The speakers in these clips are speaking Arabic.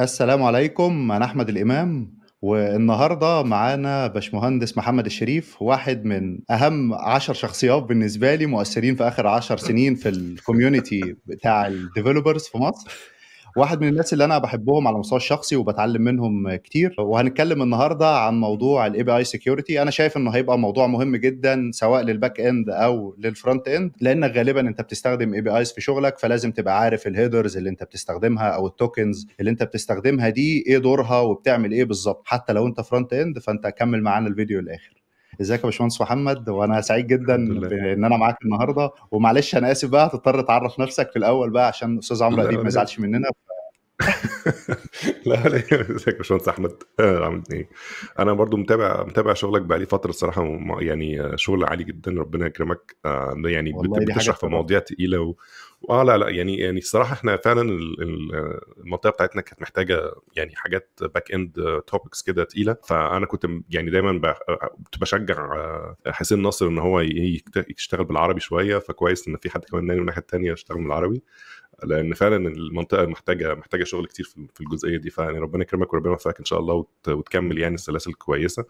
السلام عليكم أنا أحمد الإمام والنهاردة معانا باشمهندس محمد الشريف واحد من أهم عشر شخصيات بالنسبة لي مؤثرين في آخر عشر سنين في الكوميونتي بتاع الديفلوبرز في مصر واحد من الناس اللي انا بحبهم على المستوى الشخصي وبتعلم منهم كتير وهنتكلم النهارده عن موضوع الاي بي اي سكيورتي انا شايف انه هيبقى موضوع مهم جدا سواء للباك اند او للفرونت اند لان غالبا انت بتستخدم اي بي ايز في شغلك فلازم تبقى عارف الهيدرز اللي انت بتستخدمها او التوكنز اللي انت بتستخدمها دي ايه دورها وبتعمل ايه بالظبط حتى لو انت فرونت اند فانت كمل معانا الفيديو للاخر ازيك يا باشمهندس محمد وانا سعيد جدا ان انا معاك النهارده ومعلش انا اسف بقى هتضطر تعرف نفسك في الاول بقى عشان استاذ عمرو اديب ما يزعلش مننا لا لا ازيك يا باشمهندس احمد آه، عامل ايه؟ انا برضو متابع متابع شغلك بقالي فتره الصراحه يعني شغل عالي جدا ربنا يكرمك آه، يعني بتشرح في مواضيع تقيله اه لا لا يعني يعني الصراحه احنا فعلا المنطقه بتاعتنا كانت محتاجه يعني حاجات باك اند توبكس كده تقيله فانا كنت يعني دايما كنت بشجع آه، حسين ناصر ان هو يشتغل بالعربي شويه فكويس ان في حد كمان من الناحيه الثانيه يشتغل بالعربي لان فعلا المنطقه محتاجه محتاجه شغل كتير في الجزئيه دي فيعني ربنا يكرمك وربنا يوفقك ان شاء الله وتكمل يعني السلاسل كويسه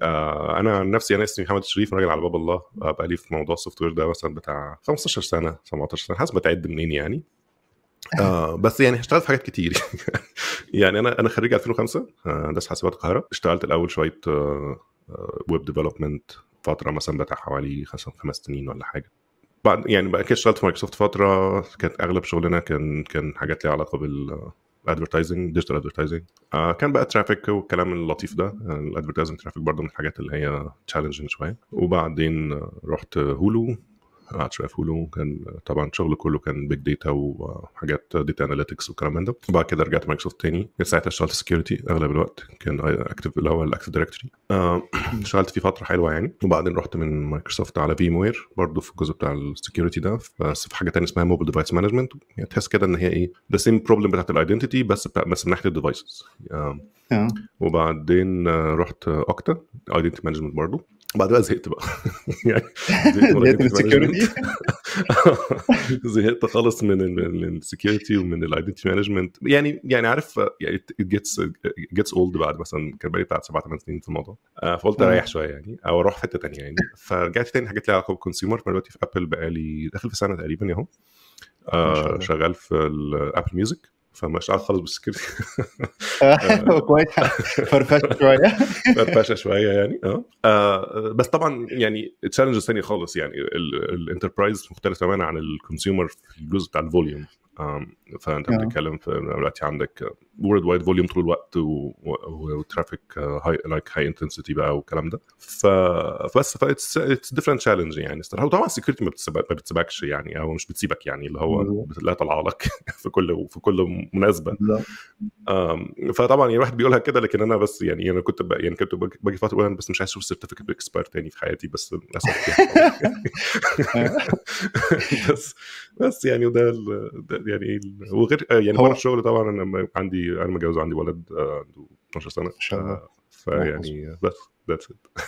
آه، انا عن نفسي انا اسمي محمد الشريف راجل على باب الله بقى لي في موضوع السوفت وير ده مثلا بتاع 15 سنه 17 سنه حسب بتعد منين يعني آه بس يعني اشتغلت في حاجات كتير يعني انا انا خريج 2005 آه، هندسه حاسبات القاهره اشتغلت الاول شويه ويب آه، ديفلوبمنت فتره مثلا بتاع حوالي خمس سنين ولا حاجه بعد يعني بقى كده اشتغلت في مايكروسوفت فتره كانت اغلب شغلنا كان كان حاجات ليها علاقه بال ادفرتايزنج ديجيتال ادفرتايزنج كان بقى ترافيك والكلام اللطيف ده آه، الادفرتايزنج ترافيك برضه من الحاجات اللي هي تشالنجنج شويه وبعدين آه، رحت هولو قعد شويه في كان طبعا شغله كله كان بيج داتا وحاجات داتا اناليتكس والكلام من ده وبعد كده رجعت مايكروسوفت تاني كان ساعتها اشتغلت سكيورتي اغلب الوقت كان اكتف اللي هو الاكتف آه، دايركتري اشتغلت فيه فتره حلوه يعني وبعدين رحت من مايكروسوفت على فيم وير برضه في الجزء بتاع السكيورتي ده بس في حاجه تانية اسمها موبايل ديفايس مانجمنت يعني تحس كده ان هي ايه ذا سيم بروبلم بتاعت الايدنتيتي بس بس من ناحيه الديفايسز آه، آه. وبعدين رحت اوكتا ايدنتي مانجمنت برضه بعد بقى زهقت بقى يعني زهقت من السكيورتي زهقت خالص من السكيورتي ومن الايدنتي مانجمنت يعني يعني عارف يعني جيتس جيتس اولد بعد مثلا كان بقالي بتاع سبع ثمان سنين في الموضوع آه، فقلت آه. اريح شويه يعني او اروح حته ثانيه يعني فرجعت تاني حاجات ليها علاقه بالكونسيومر دلوقتي في ابل بقالي داخل في سنه تقريبا اهو آه، شغال في ابل ميوزك فما اشعر خالص بالسكيورتي آه، آه. كويس فرفشه شويه فرفشه شويه يعني اه, آه، بس طبعا يعني تشالنجز ثانيه خالص يعني الانتربرايز مختلف تماما عن الكونسيومر في الجزء بتاع الفوليوم فانت آه. بتتكلم في دلوقتي عندك وورد وايد فوليوم طول الوقت وترافيك هاي لايك هاي انتنسيتي بقى والكلام ده ف فبس فاتس ديفرنت تشالنج يعني الصراحه وطبعا السكيورتي ما بتسيبكش يعني او مش بتسيبك يعني اللي هو لا طلع لك في كل في كل مناسبه فطبعا يعني الواحد بيقولها كده لكن انا بس يعني انا كنت بقى يعني كنت باجي فتره اقول انا بس مش عايز اشوف سيرتيفيكت اكسبير تاني في حياتي بس للاسف يعني. بس بس يعني وده ال... يعني ايه وغير آه، يعني هو الشغل طبعا انا عندي انا متجوز عندي ولد آه، عنده 12 سنه ان شاء الله فيعني بس ذاتس ات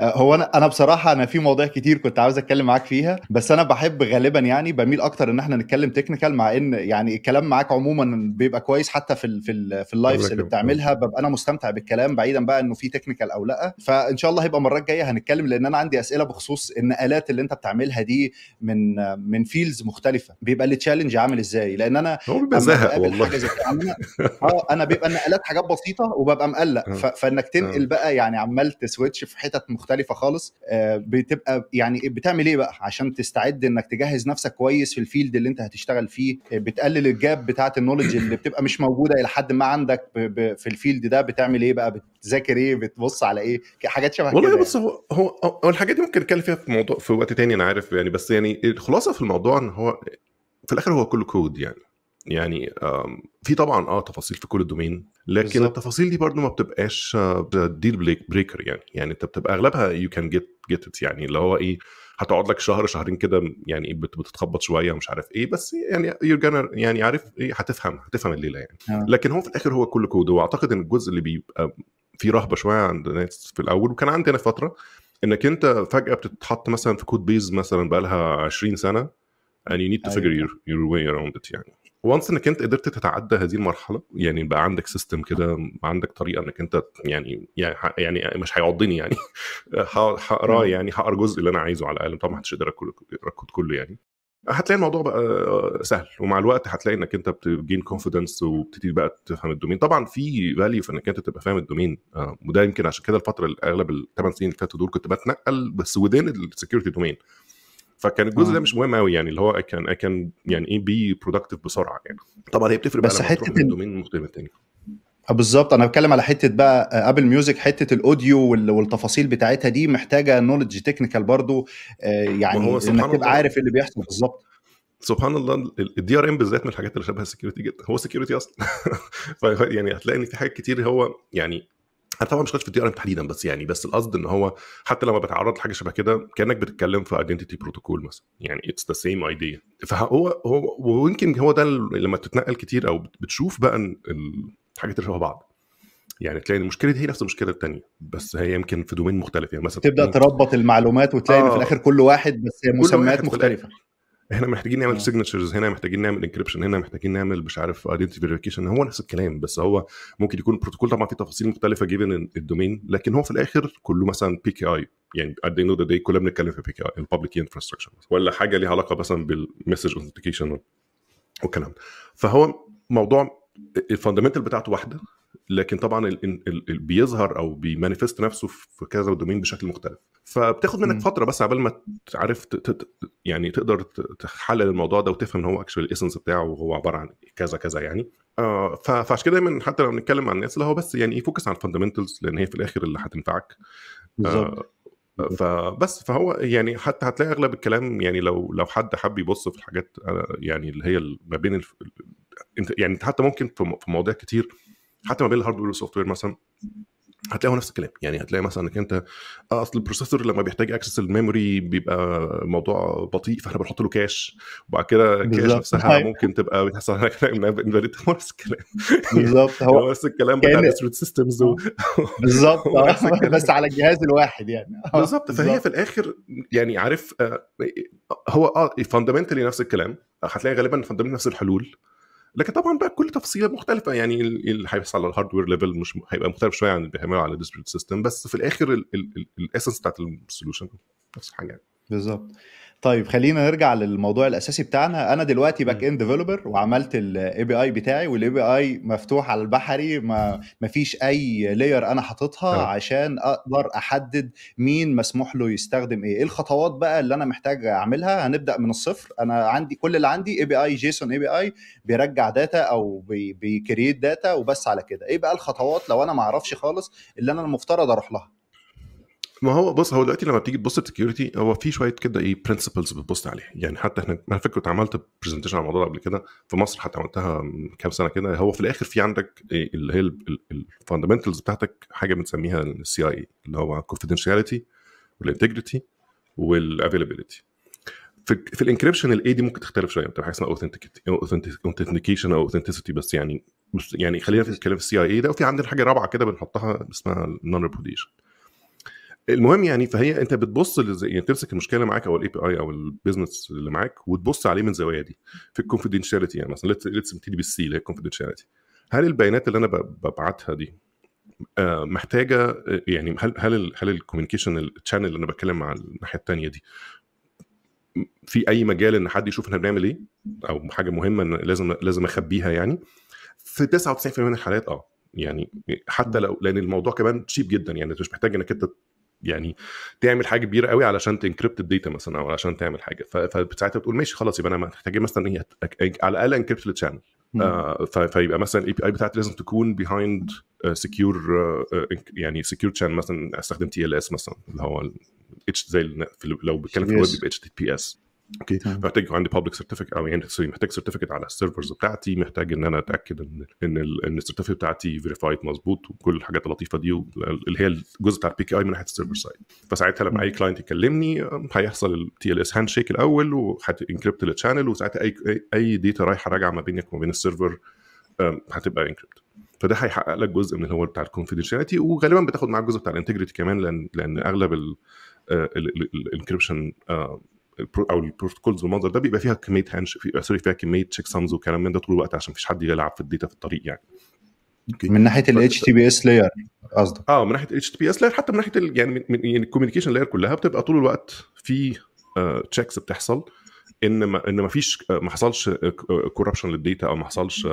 آه، هو انا انا بصراحه انا في مواضيع كتير كنت عاوز اتكلم معاك فيها بس انا بحب غالبا يعني بميل اكتر ان احنا نتكلم تكنيكال مع ان يعني الكلام معاك عموما بيبقى كويس حتى في الـ في الـ في اللايفز اللي بتعملها ببقى انا مستمتع بالكلام بعيدا بقى انه في تكنيكال او لا فان شاء الله هيبقى المره الجايه هنتكلم لان انا عندي اسئله بخصوص النقلات اللي انت بتعملها دي من من فيلدز مختلفه بيبقى التشالنج عامل ازاي لان انا هو بيبقى زهق والله اه انا بيبقى النقلات حاجات بسيطه وببقى مقلق آه. فانك آه. تنقل بقى يعني عمال تسويتش في حتت مختلفه خالص آه، بتبقى يعني بتعمل ايه بقى عشان تستعد انك تجهز نفسك كويس في الفيلد اللي انت هتشتغل فيه آه، بتقلل الجاب بتاعه النولج اللي بتبقى مش موجوده الى حد ما عندك في الفيلد ده بتعمل ايه بقى بتذاكر ايه بتبص على ايه حاجات شبه كده والله بص يعني. هو هو الحاجات دي ممكن نتكلم فيها في موضوع في وقت تاني انا عارف يعني بس يعني الخلاصه في الموضوع ان هو في الاخر هو كله كود يعني يعني في طبعا اه تفاصيل في كل الدومين لكن بالزبط. التفاصيل دي برضو ما بتبقاش ديل آه، بريكر يعني يعني انت بتبقى اغلبها يو كان جيت جيت يعني اللي هو ايه هتقعد لك شهر شهرين كده يعني بتتخبط شويه ومش عارف ايه بس يعني يور يعني عارف ايه هتفهم هتفهم الليله يعني آه. لكن هو في الاخر هو كله كود واعتقد ان الجزء اللي بيبقى فيه رهبه شويه عند الناس في الاول وكان عندي انا فتره انك انت فجاه بتتحط مثلا في كود بيز مثلا بقى لها 20 سنه and you need to أيوة. figure your, your way around it يعني وانس انك انت قدرت تتعدى هذه المرحله يعني بقى عندك سيستم كده عندك طريقه انك انت يعني يعني يعني مش هيعضني يعني هقراه يعني هقرا جزء اللي انا عايزه على الاقل طبعا ما حدش يقدر يركض كله يعني هتلاقي الموضوع بقى آه، سهل ومع الوقت هتلاقي انك انت بتجين كونفيدنس وبتبتدي بقى تفهم الدومين طبعا في فاليو في انك انت تبقى فاهم الدومين آه، وده يمكن عشان كده الفتره اغلب الثمان سنين اللي فاتوا دول كنت بتنقل بس ودين السكيورتي دومين فكان الجزء ده آه. مش مهم قوي يعني اللي هو اي كان اي كان يعني ايه بي برودكتيف بسرعه يعني طبعا هي بتفرق بس حته الدومين مختلف تاني آه، بالظبط انا بتكلم على حته بقى ابل آه، ميوزك حته الاوديو والتفاصيل بتاعتها دي محتاجه نولج تكنيكال برضو يعني انك تبقى عارف اللي بيحصل بالظبط سبحان الله الدي ار ام بالذات من الحاجات اللي شبه السكيورتي جدا هو سكيورتي اصلا يعني هتلاقي ان في حاجات كتير هو يعني انا طبعا مش خدش في الدي ار ام تحديدا بس يعني بس القصد ان هو حتى لما بتعرض لحاجه شبه كده كانك بتتكلم في ايدنتيتي بروتوكول مثلا يعني اتس ذا سيم ايديا فهو هو ويمكن هو ده لما بتتنقل كتير او بتشوف بقى الحاجات اللي شبه بعض يعني تلاقي المشكله دي هي نفس المشكله الثانيه بس هي يمكن في دومين مختلف يعني مثلا تبدا تربط المعلومات وتلاقي آه. في الاخر كل واحد بس هي مسميات مختلفه احنا محتاجين نعمل سيجنتشرز هنا محتاجين نعمل انكريبشن هنا محتاجين نعمل مش عارف ايدنتي فيريفيكيشن هو نفس الكلام بس هو ممكن يكون البروتوكول طبعا فيه تفاصيل مختلفه جدا الدومين لكن هو في الاخر كله مثلا بي كي اي يعني ات ذا end of كلنا بنتكلم في بي كي اي البابليك انفراستراكشر ولا حاجه ليها علاقه مثلا بالمسج اوثنتيكيشن والكلام فهو موضوع الفاندمنتال بتاعته واحده لكن طبعا الـ الـ الـ بيظهر او بيمانيفست نفسه في كذا دومين بشكل مختلف فبتاخد منك م. فتره بس قبل ما تعرف يعني تقدر تحلل الموضوع ده وتفهم ان هو اكشوال الاسنس بتاعه وهو عباره عن كذا كذا يعني آه فعشان كده دايما حتى لو بنتكلم عن الناس اللي هو بس يعني يفوكس على الفاندمنتالز لان هي في الاخر اللي هتنفعك بالظبط آه، فبس فهو يعني حتى هتلاقي اغلب الكلام يعني لو لو حد حب يبص في الحاجات آه، يعني اللي هي ما بين يعني انت حتى ممكن في مواضيع كتير حتى ما بين الهاردوير والسوفت وير مثلا هتلاقي نفس الكلام يعني هتلاقي مثلا انك انت آه، اصل البروسيسور لما بيحتاج اكسس الميموري بيبقى موضوع بطيء فاحنا بنحط له كاش وبعد كده الكاش نفسها أيوه. ممكن تبقى بتحصل هناك انفاليد نفس الكلام بالظبط هو نفس الكلام بتاع الديستريت سيستمز بالظبط بس على الجهاز الواحد يعني بالظبط فهي في الاخر يعني عارف آه، هو اه فاندمنتالي نفس الكلام هتلاقي غالبا فاندمنتالي نفس الحلول لكن طبعا بقى كل تفصيله مختلفه يعني اللي هيحصل على الهاردوير ليفل مش هيبقى مختلف شويه عن اللي بيعمله على الديستريبيوتد سيستم بس في الاخر الاسنس بتاعت السولوشن نفس الحاجه يعني بالظبط طيب خلينا نرجع للموضوع الاساسي بتاعنا انا دلوقتي باك اند ديفلوبر وعملت الاي بي اي بتاعي والاي بي اي مفتوح على البحري ما فيش اي لاير انا حاططها عشان اقدر احدد مين مسموح له يستخدم ايه ايه الخطوات بقى اللي انا محتاج اعملها هنبدا من الصفر انا عندي كل اللي عندي اي بي اي جيسون اي بي اي بيرجع داتا او بيكريت داتا وبس على كده ايه بقى الخطوات لو انا ما اعرفش خالص اللي انا المفترض اروح لها ما هو بص هو دلوقتي لما بتيجي تبص بسكيورتي هو في شويه كده ايه برنسبلز بتبص عليها يعني حتى احنا انا فاكر كنت عملت برزنتيشن على الموضوع ده قبل كده في مصر حتى عملتها من كام سنه كده هو في الاخر في عندك إيه اللي هي الفاندمنتالز بتاعتك حاجه بنسميها السي اي اللي هو confidentiality والانتجريتي والافيلابيلتي في في الانكربشن الاي دي ممكن تختلف شويه بتبقى حاجه اسمها اوثنتيكيشن او اوثنتيسيتي بس يعني يعني خلينا في الكلام في السي اي اي ده وفي عندنا حاجه رابعه كده بنحطها اسمها النون ريبوديشن المهم يعني فهي انت بتبص لز... يعني تمسك المشكله معاك او الاي بي اي او البيزنس اللي معاك وتبص عليه من زوايا دي في الكونفدينشاليتي يعني مثلا ليتس نبتدي بالسي اللي هي الكونفدينشاليتي هل البيانات اللي انا ببعتها دي آه، محتاجه آه، يعني هل هل هل الكوميونيكيشن التشانل اللي انا بتكلم مع الناحيه الثانيه دي في اي مجال ان حد يشوف احنا بنعمل ايه او حاجه مهمه إن لازم لازم اخبيها يعني في 99% من الحالات اه يعني حتى لو لان الموضوع كمان شيب جدا يعني انت مش محتاج انك انت يعني تعمل حاجه كبيره قوي علشان تنكريبت الداتا مثلا او علشان تعمل حاجه فساعتها بتقول ماشي خلاص يبقى انا محتاجين مثلا ايه على الاقل انكريبت الشانل آه فيبقى مثلا الاي بي اي بتاعتي لازم تكون بيهايند آه، آه، سكيور آه، يعني سكيور شانل مثلا استخدم تي ال اس مثلا اللي هو اتش زي لو بتكلم في الويب اتش تي بي اس اوكي نعم. محتاج يكون عندي بابليك سيرتيفيكت او يعني سوري محتاج سيرتيفيكت على السيرفرز بتاعتي محتاج ان انا اتاكد ان ان ان السيرتيفيكت بتاعتي فيريفايد مظبوط وكل الحاجات اللطيفه دي اللي هي الجزء بتاع البي كي اي من ناحيه السيرفر سايد فساعتها لما اي كلاينت يكلمني هيحصل التي ال اس هاند شيك الاول وهتنكربت للشانل وساعتها اي اي ديتا رايحه راجعه ما بينك وما بين السيرفر هتبقى انكربت فده هيحقق لك جزء من هو بتاع الكونفدشناليتي وغالبا بتاخد معاك جزء بتاع الانتجريتي كمان لان لان اغلب الانكربشن آه، او البروتوكولز والمنظر ده بيبقى فيها كميه هانش سوري فيها كميه تشيك سامز والكلام من ده طول الوقت عشان مفيش حد يلعب في الداتا في الطريق يعني okay. من ناحيه الاتش تي بي اس لاير قصدك اه من ناحيه الاتش تي بي اس لاير حتى من ناحيه يعني من يعني الكوميونيكيشن لاير كلها بتبقى طول الوقت في تشيكس آه، uh, بتحصل ان ما ان ما فيش آه، ما حصلش آه، كوربشن للديتا او ما حصلش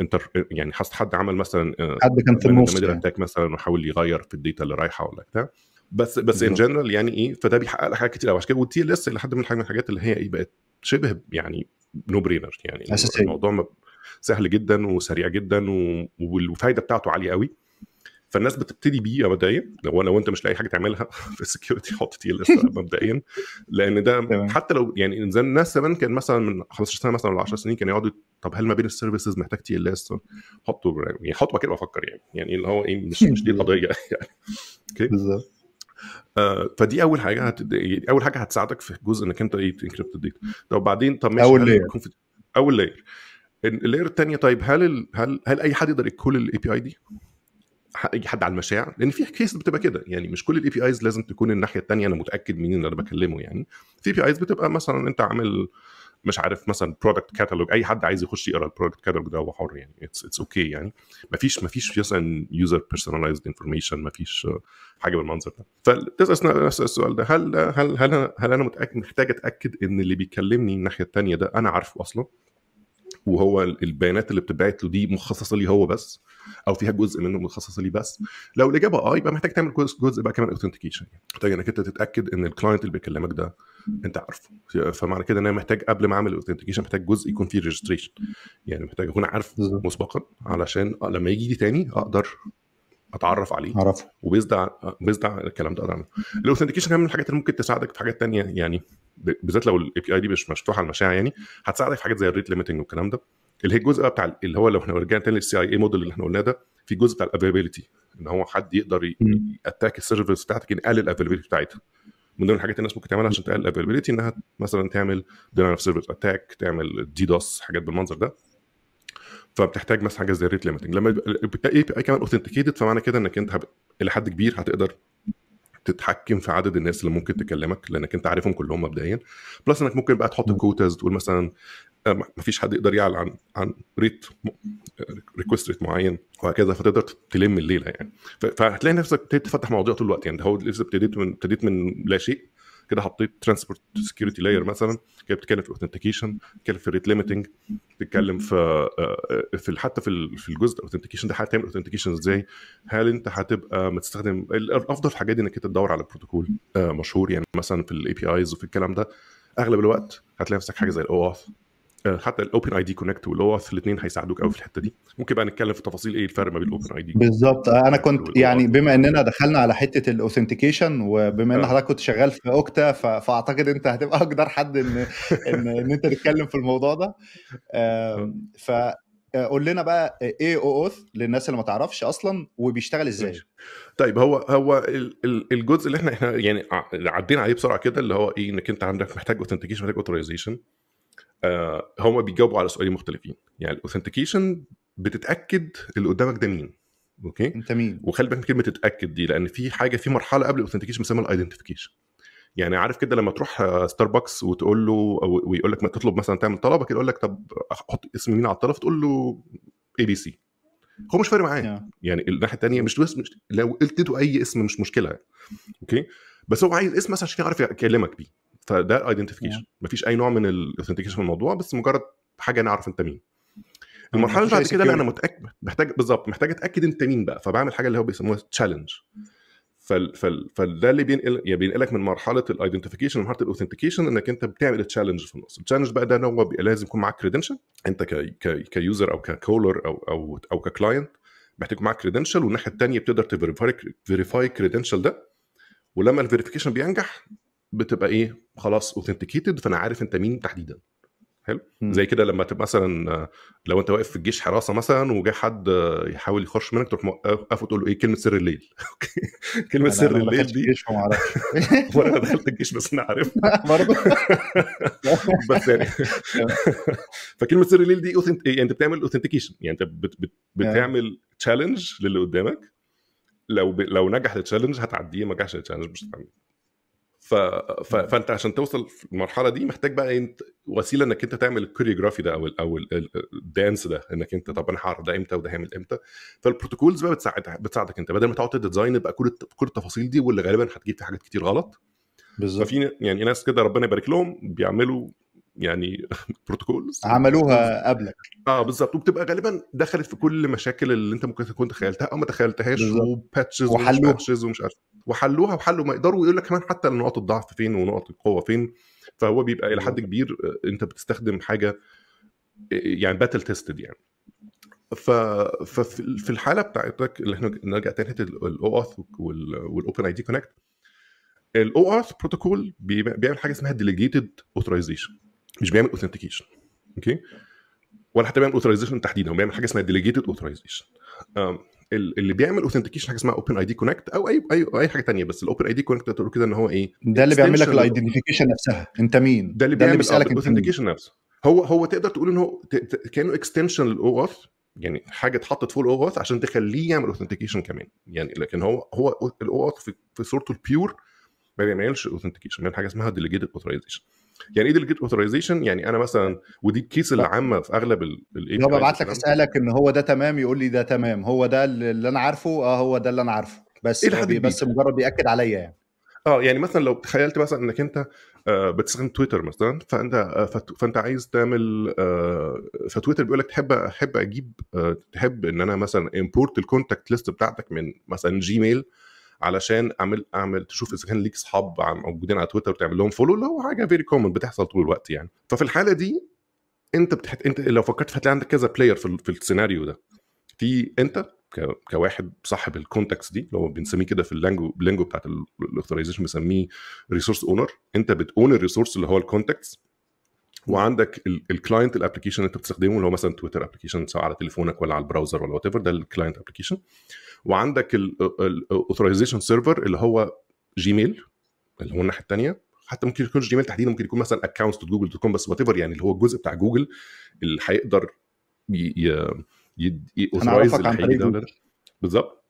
انتر يعني حصل حد عمل مثلا حد كان في النص مثلا وحاول يغير في الديتا اللي رايحه ولا بتاع بس بس ان جنرال يعني ايه فده بيحقق لك حاجات كتير قوي عشان كده والتي ال اس الى حد من الحاجات اللي هي ايه بقت شبه يعني نو برينر يعني أساسي. الموضوع سهل جدا وسريع جدا والفايده بتاعته عاليه قوي فالناس بتبتدي بيه مبدئيا لو لو انت مش لاقي حاجه تعملها في السكيورتي حط تي ال اس مبدئيا لان ده حتى لو يعني الناس زمان كان مثلا من 15 سنه مثلا ولا 10 سنين كانوا يقعدوا طب هل ما بين السيرفيسز محتاج تي ال اس حطوا يعني حطوا كده بفكر يعني يعني اللي هو ايه مش مش دي القضيه يعني اوكي بالظبط آه، فدي اول حاجه يعني اول حاجه هتساعدك في جزء انك انت ايه تنكريبت الداتا طب بعدين طب ماشي اول لاير في... اول لاير اللاير الثانيه طيب هل ال... هل هل اي حد يقدر يكول الاي بي اي دي؟ اي حد على المشاع لان في كيس بتبقى كده يعني مش كل الاي بي ايز لازم تكون الناحيه الثانيه انا متاكد مين اللي انا بكلمه يعني في بي ايز بتبقى مثلا انت عامل مش عارف مثلا برودكت كاتالوج اي حد عايز يخش يقرا البرودكت كاتالوج ده هو حر يعني اتس اوكي اوكي يعني مفيش مفيش مثلا يوزر بيرسوناليزد انفورميشن مفيش حاجه بالمنظر ده فتسال نفس السؤال ده هل هل هل, هل انا متاكد محتاج اتاكد ان اللي بيكلمني الناحيه الثانيه ده انا عارفه اصلا وهو البيانات اللي بتتبعت له دي مخصصه ليه هو بس او فيها جزء منه مخصص ليه بس لو الاجابه اه يبقى محتاج تعمل جزء بقى كمان اوثنتيكيشن يعني. محتاج انك انت تتاكد ان الكلاينت اللي بيكلمك ده انت عارفه فمعنى كده ان انا محتاج قبل ما اعمل اوثنتيكيشن محتاج جزء يكون فيه ريجستريشن يعني محتاج اكون عارفه مسبقا علشان آه، لما يجي لي تاني اقدر اتعرف عليه اعرفه وبيصدع بيصدع الكلام ده انا الاوثنتيكيشن كمان من الحاجات اللي ممكن تساعدك في حاجات تانية يعني بالذات لو الاي بي اي دي مش مفتوحه على يعني هتساعدك في حاجات زي الريت ليميتنج والكلام ده اللي هي الجزء بتاع اللي هو لو احنا رجعنا تاني للسي اي اي موديل اللي احنا قلناه ده في جزء بتاع الافيلابيلتي ان هو حد يقدر ياتاك السيرفيس بتاعتك يقلل الافيلابيلتي بتاعتها من ضمن الحاجات الناس ممكن تعملها عشان تقلل الافيلابيلتي انها مثلا تعمل ديناي اوف سيرفيس اتاك تعمل دي دوس حاجات بالمنظر ده فبتحتاج مثلا حاجه زي الريت ليمتنج لما الاي اي بي اي كمان اوثنتيكيتد فمعنى كده انك انت هب... الى حد كبير هتقدر تتحكم في عدد الناس اللي ممكن تكلمك لانك انت عارفهم كلهم مبدئيا بلس انك ممكن بقى تحط كوتاز تقول مثلا آه، ما فيش حد يقدر يعلى عن عن ريت ريكوست ريت معين وهكذا فتقدر تلم الليله يعني فهتلاقي نفسك ابتديت تفتح مواضيع طول الوقت يعني ده هو لسه ابتديت من ابتديت من لا شيء كده حطيت ترانسبورت سكيورتي لاير مثلا كده بتتكلم في اوثنتيكيشن بتتكلم في ريت ليميتنج بتتكلم في آه، آه، في حتى في في الجزء الاوثنتيكيشن ده هتعمل اوثنتيكيشن ازاي هل انت هتبقى متستخدم الافضل في الحاجات دي انك انت تدور على بروتوكول آه، مشهور يعني مثلا في الاي بي ايز وفي الكلام ده اغلب الوقت هتلاقي نفسك حاجه زي الاوauth آه، حتى الاوبن اي دي كونكت والاوث الاثنين هيساعدوك قوي في الحته دي ممكن بقى نتكلم في تفاصيل ايه الفرق ما بين الاوبن اي دي بالظبط آه، انا كنت يعني بما اننا دخلنا على حته الاوثنتيكيشن وبما ان آه. حضرتك كنت شغال في اوكتا فاعتقد انت هتبقى اقدر حد ان ان, إن انت تتكلم في الموضوع ده ف قول لنا بقى ايه او اوث للناس اللي ما تعرفش اصلا وبيشتغل ازاي طيب هو هو الجزء اللي احنا احنا يعني عدينا عليه بسرعه كده اللي هو ايه انك انت عندك محتاج اوثنتيكيشن محتاج اوثرايزيشن آه، هم بيجاوبوا على سؤالين مختلفين يعني الاوثنتيكيشن بتتاكد اللي قدامك ده مين اوكي انت مين وخلي بالك من كلمه تتاكد دي لان في حاجه في مرحله قبل الاوثنتيكيشن بنسميها الايدنتيفيكيشن يعني عارف كده لما تروح ستاربكس وتقول له ويقول لك ما تطلب مثلا تعمل طلبك يقول لك طب احط اسم مين على الطلب تقول له اي بي سي هو مش فارق معاه yeah. يعني الناحيه الثانيه مش, مش لو قلت له اي اسم مش مشكله يعني، اوكي بس هو عايز اسم مثلا عشان يعرف يكلمك بيه فده ايدنتيفيكيشن مفيش اي نوع من الاوثنتيكيشن في الموضوع بس مجرد حاجه نعرف انت مين المرحله اللي بعد كده انا متاكد محتاج بالظبط محتاج اتاكد انت مين بقى فبعمل حاجه اللي هو بيسموها تشالنج فده اللي بينقل يعني بينقلك من مرحله الايدنتيفيكيشن لمرحله الاوثنتيكيشن انك انت بتعمل تشالنج في النص التشالنج بقى ده هو لازم يكون معاك كريدنشال انت كيوزر او ككولر او او او ككلاينت محتاج معاك كريدنشال والناحيه الثانيه بتقدر تفيريفاي الكريدنشال ده ولما الفيريفيكيشن بينجح بتبقى ايه خلاص اوثنتيكيتد فانا عارف انت مين تحديدا حلو زي كده لما تبقى مثلا لو انت واقف في الجيش حراسه مثلا وجاء حد يحاول يخش منك تروح موقفه وتقول له ايه كلمه سر الليل كلمه سر الليل دي الجيش وما اعرفش وانا دخلت الجيش بس انا عارف برضه بس يعني فكلمه سر الليل دي أوثنت... إيه؟ يعني انت بتعمل اوثنتيكيشن يعني انت بت... بت... بتعمل تشالنج للي قدامك لو ب... لو نجح التشالنج هتعديه ما نجحش التشالنج مش هتعمله ف... ف... فانت عشان توصل المرحله دي محتاج بقى انت وسيله انك انت تعمل الكوريوجرافي ده او ال او الدانس ده انك انت طب انا هعرض ده امتى وده هيعمل امتى فالبروتوكولز بقى بتساعدك بتساعدك انت بدل ما تقعد تديزاين بقى كل كل التفاصيل دي واللي غالبا هتجيب في حاجات كتير غلط بالظبط ففي يعني ناس كده ربنا يبارك لهم بيعملوا يعني بروتوكولز عملوها قبلك اه بالظبط وبتبقى غالبا دخلت في كل مشاكل اللي انت ممكن تكون تخيلتها او ما تخيلتهاش وباتشز وحلوها ومش عارف وحلوها وحلوا ما يقدروا يقول لك كمان حتى نقط الضعف فين ونقط القوه فين فهو بيبقى الى حد كبير آه، انت بتستخدم حاجه آه، يعني باتل تيستد يعني ف... ففي الحاله بتاعتك اللي احنا نرجع تاني الاو اوث والاوبن اي دي كونكت الاو اوث بروتوكول بيعمل حاجه اسمها ديليجيتد اوثرايزيشن مش بيعمل اوثنتيكيشن اوكي ولا حتى بيعمل اوثرايزيشن تحديدا هو بيعمل حاجه اسمها ديليجيتد اوثرايزيشن اللي بيعمل اوثنتيكيشن حاجه اسمها اوبن اي دي كونكت او اي اي اي حاجه ثانيه بس الاوبن اي دي كونكت تقول كده ان هو ايه ده اللي بيعمل لك الايدنتيفيكيشن نفسها انت مين ده اللي بيعمل لك الاوثنتيكيشن نفسه هو هو تقدر تقول ان هو كانه اكستنشن للاو اوث يعني حاجه اتحطت فوق الاو اوث عشان تخليه يعمل اوثنتيكيشن كمان يعني لكن هو هو الاو اوث في, في صورته البيور ما بيعملش اوثنتيكيشن بيعمل حاجه اسمها ديليجيتد اوثرايزيشن يعني ايه ديليجيت اوثرايزيشن يعني انا مثلا ودي الكيس العامه في اغلب الاي هو ببعت لك اسالك ان هو ده تمام يقول لي ده تمام هو ده اللي انا عارفه اه هو ده اللي انا عارفه بس إيه بس مجرد بياكد عليا يعني اه يعني مثلا لو تخيلت مثلا انك انت آه، بتستخدم تويتر مثلا فانت آه، فانت عايز تعمل آه، فتويتر بيقول لك تحب احب اجيب تحب ان انا مثلا امبورت الكونتاكت ليست بتاعتك من مثلا جيميل علشان اعمل اعمل تشوف اذا كان ليك اصحاب موجودين على تويتر وتعمل لهم فولو اللي هو حاجه فيري كومن بتحصل طول الوقت يعني ففي الحاله دي انت بتحت... انت لو فكرت هتلاقي عندك كذا بلاير في, في السيناريو ده في انت ك... كواحد صاحب الكونتكست دي اللي هو بنسميه كده في اللانجو اللانجو بتاعت الاوثرايزيشن بنسميه ريسورس اونر انت بتاون الريسورس اللي هو الكونتكست وعندك الكلاينت الابلكيشن اللي انت بتستخدمه اللي هو مثلا تويتر ابلكيشن سواء على تليفونك ولا على البراوزر ولا وات ده الكلاينت ابلكيشن وعندك الاوثرايزيشن سيرفر اللي هو جيميل اللي هو الناحيه الثانيه حتى ممكن يكون جيميل تحديدا ممكن يكون مثلا اكونتس دوت جوجل دوت كوم بس وات يعني اللي هو الجزء بتاع جوجل اللي هيقدر يوثرايز دي بالظبط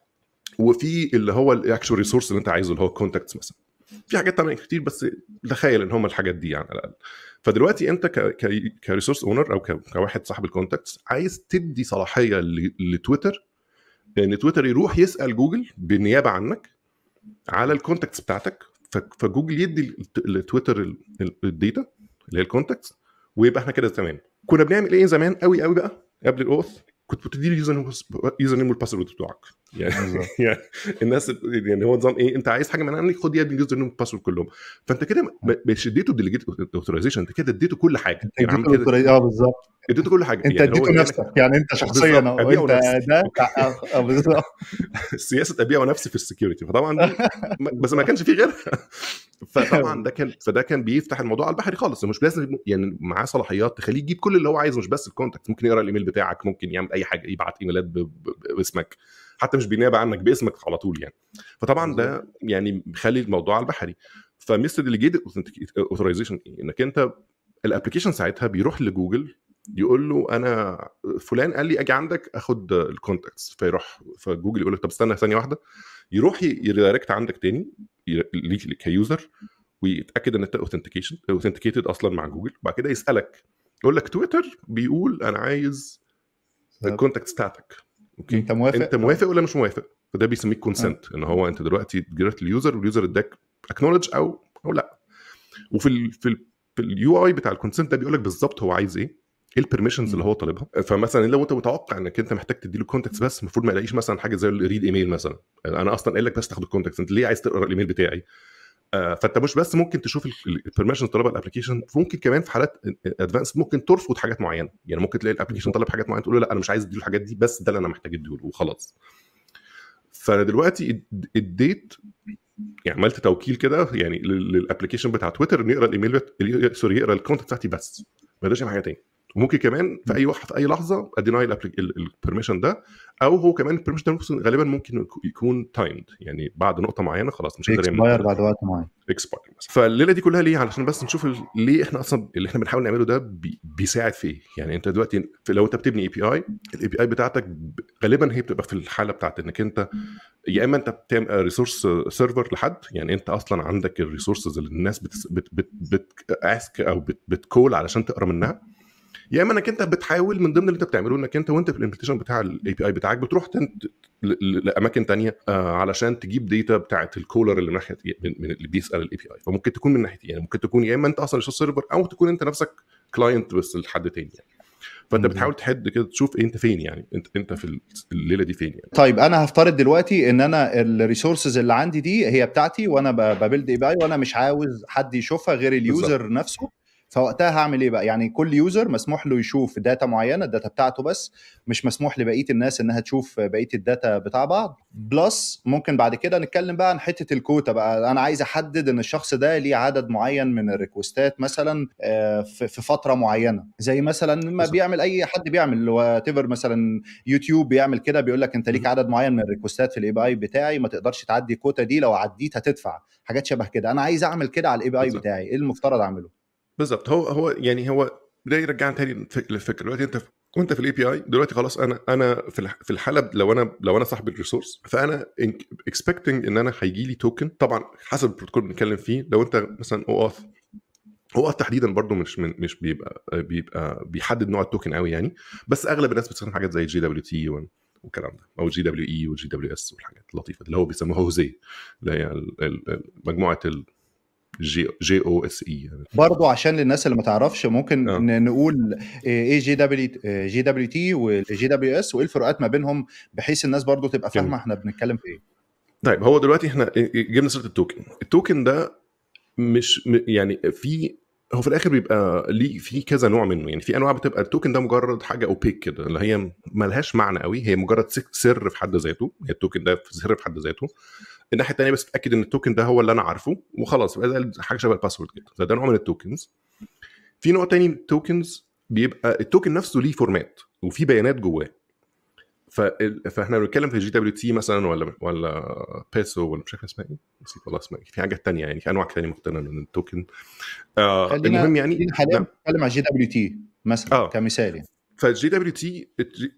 وفي اللي هو الاكشوال ريسورس اللي انت عايزه اللي هو الكونتاكتس مثلا في حاجات تانية كتير بس تخيل ان هم الحاجات دي يعني على الاقل فدلوقتي انت كريسورس اونر او كواحد صاحب الكونتاكتس عايز تدي صلاحيه لتويتر ان تويتر يروح يسال جوجل بالنيابه عنك على الكونتاكتس بتاعتك فجوجل يدي لتويتر الداتا اللي هي الكونتاكتس ويبقى احنا كده تمام كنا بنعمل ايه زمان قوي قوي بقى قبل الاوث كنت بتدي اليوزر نيم والباسورد بتوعك يعني, يعني الناس يعني هو نظام ايه انت عايز حاجه من عندك خد يا ابني اليوزر نيم والباسورد كلهم فانت كده آه. مش اديته ديليجيت اوثورايزيشن انت كده اديته كل حاجه يعني اديته يعني اه بالظبط اديته كل حاجه انت يعني اديته يعني نفسك يعني, انت شخصيا او انت ده آه، آه، سياسه ابيع ونفسي في السكيورتي فطبعا بس ما كانش في غيرها فطبعا ده كان فده كان بيفتح الموضوع على البحري خالص مش لازم يعني معاه صلاحيات تخليه يجيب كل اللي هو عايزه مش بس الكونتاكت ممكن يقرا الايميل بتاعك ممكن يعمل اي حاجه يبعت ايميلات باسمك حتى مش بنيابه عنك باسمك على طول يعني فطبعا ده يعني مخلي الموضوع على البحري فمستر ديليجيت اوثورايزيشن انك انت الابلكيشن ساعتها بيروح لجوجل يقول له انا فلان قال لي اجي عندك اخد الكونتاكتس فيروح فجوجل يقول لك طب استنى ثانيه واحده يروح يريدايركت عندك تاني ليك كيوزر ويتاكد ان انت اوثنتيكيشن اوثنتيكيتد اصلا مع جوجل وبعد كده يسالك يقول لك تويتر بيقول انا عايز الكونتاكتس بتاعتك اوكي انت موافق انت موافق ولا مش موافق فده بيسميه كونسنت ان هو انت دلوقتي جريت اليوزر واليوزر اداك اكنولج او او لا وفي الـ في الـ في اليو اي بتاع الكونسنت ده بيقول لك بالظبط هو عايز ايه ايه البرميشنز اللي هو طالبها فمثلا لو انت متوقع انك انت محتاج تدي له كونتكست بس المفروض ما يلاقيش مثلا حاجه زي الريد ايميل مثلا انا اصلا قايل لك بس تاخد الكونتكست انت ليه عايز تقرا الايميل بتاعي آه، فانت مش بس ممكن تشوف البرميشن طلبها الابلكيشن ممكن كمان في حالات ادفانس ممكن ترفض حاجات معينه يعني ممكن تلاقي الابلكيشن طلب حاجات معينه تقول له لا انا مش عايز اديله الحاجات دي بس ده اللي انا محتاج له وخلاص فدلوقتي اديت يعني عملت توكيل كده يعني للابلكيشن بتاع تويتر انه يقرا الايميل سوري يقرا الكونتنت بتاعتي بس ما يقدرش حاجه تاني وممكن كمان في اي وقت في اي لحظه اديناي البرميشن ده او هو كمان البرميشن ده غالبا ممكن يكون تايمد يعني بعد نقطه معينه خلاص مش هيقدر يعمل بعد وقت معين اكسباير مثلا فالليله دي كلها ليه علشان بس نشوف ليه احنا اصلا اللي احنا بنحاول نعمله ده بي بيساعد في ايه يعني انت دلوقتي لو انت بتبني اي بي اي الاي بي اي بتاعتك غالبا هي بتبقى في الحاله بتاعت انك انت يا اما انت بتعمل ريسورس سيرفر لحد يعني انت اصلا عندك الريسورسز اللي الناس بت بت بت, بت, بت اسك او بت بتكول علشان تقرا منها يا اما انك انت بتحاول من ضمن اللي انت بتعمله انك انت وانت في الامبلتيشن بتاع الاي بي اي بتاعك بتروح تنت لاماكن تانية آه علشان تجيب داتا بتاعت الكولر اللي ناحيه من اللي بيسال الاي بي اي فممكن تكون من ناحيتين يعني ممكن تكون يا اما انت اصلا ريسورس سيرفر او تكون انت نفسك كلاينت بس لحد تاني يعني فانت بتحاول تحد كده تشوف انت فين يعني انت انت في الليله دي فين يعني طيب انا هفترض دلوقتي ان انا الريسورسز اللي عندي دي هي بتاعتي وانا ببلد اي بي اي وانا مش عاوز حد يشوفها غير اليوزر بالزبط. نفسه فوقتها هعمل ايه بقى يعني كل يوزر مسموح له يشوف داتا معينه الداتا بتاعته بس مش مسموح لبقيه الناس انها تشوف بقيه الداتا بتاع بعض بلس ممكن بعد كده نتكلم بقى عن حته الكوتا بقى انا عايز احدد ان الشخص ده ليه عدد معين من الريكوستات مثلا آه، في فتره معينه زي مثلا ما بيعمل اي حد بيعمل وات مثلا يوتيوب بيعمل كده بيقول لك انت ليك عدد معين من الريكوستات في الاي بي اي بتاعي ما تقدرش تعدي الكوتا دي لو عديت هتدفع حاجات شبه كده انا عايز اعمل كده على الاي بي اي بتاعي ايه المفترض اعمله بالظبط هو هو يعني هو ده يرجعنا تاني للفكره دلوقتي انت وانت في الاي بي اي دلوقتي خلاص انا انا في الحاله لو انا لو انا صاحب الريسورس فانا اكسبكتنج ان انا هيجي لي توكن طبعا حسب البروتوكول بنتكلم فيه لو انت مثلا او اوث هو تحديدا برضو مش مش بيبقى بيبقى بيحدد نوع التوكن قوي يعني بس اغلب الناس بتستخدم حاجات زي جي دبليو تي والكلام ده او جي دبليو اي وجي دبليو اس والحاجات اللطيفه اللي هو بيسموها هوزي اللي هي مجموعه جي جي او اس اي برضه عشان للناس اللي ما تعرفش ممكن أه. نقول ايه جي دبليو جي دبليو تي والجي دبليو اس وايه الفروقات ما بينهم بحيث الناس برضه تبقى فاهمه احنا بنتكلم في ايه طيب هو دلوقتي احنا آه، آه، جبنا سيره التوكن التوكن ده مش يعني في هو في الاخر بيبقى ليه في كذا نوع منه يعني في انواع بتبقى التوكن ده مجرد حاجه اوبيك كده اللي هي ملهاش معنى قوي هي مجرد سر في حد ذاته هي التوكن ده سر في حد ذاته الناحيه الثانيه بس اتاكد ان التوكن ده هو اللي انا عارفه وخلاص يبقى حاجه شبه الباسورد كده فده نوع من التوكنز في نوع تاني من التوكنز بيبقى التوكن نفسه ليه فورمات وفي بيانات جواه فاحنا بنتكلم في جي دبليو تي مثلا ولا ولا بيسو ولا مش عارف اسمها ايه نسيت والله اسمها ايه في حاجات تانية يعني في انواع تانية مختلفه من التوكن آه المهم يعني خلينا نعم. نتكلم على جي دبليو تي مثلا آه. كمثال يعني فالجي دبليو تي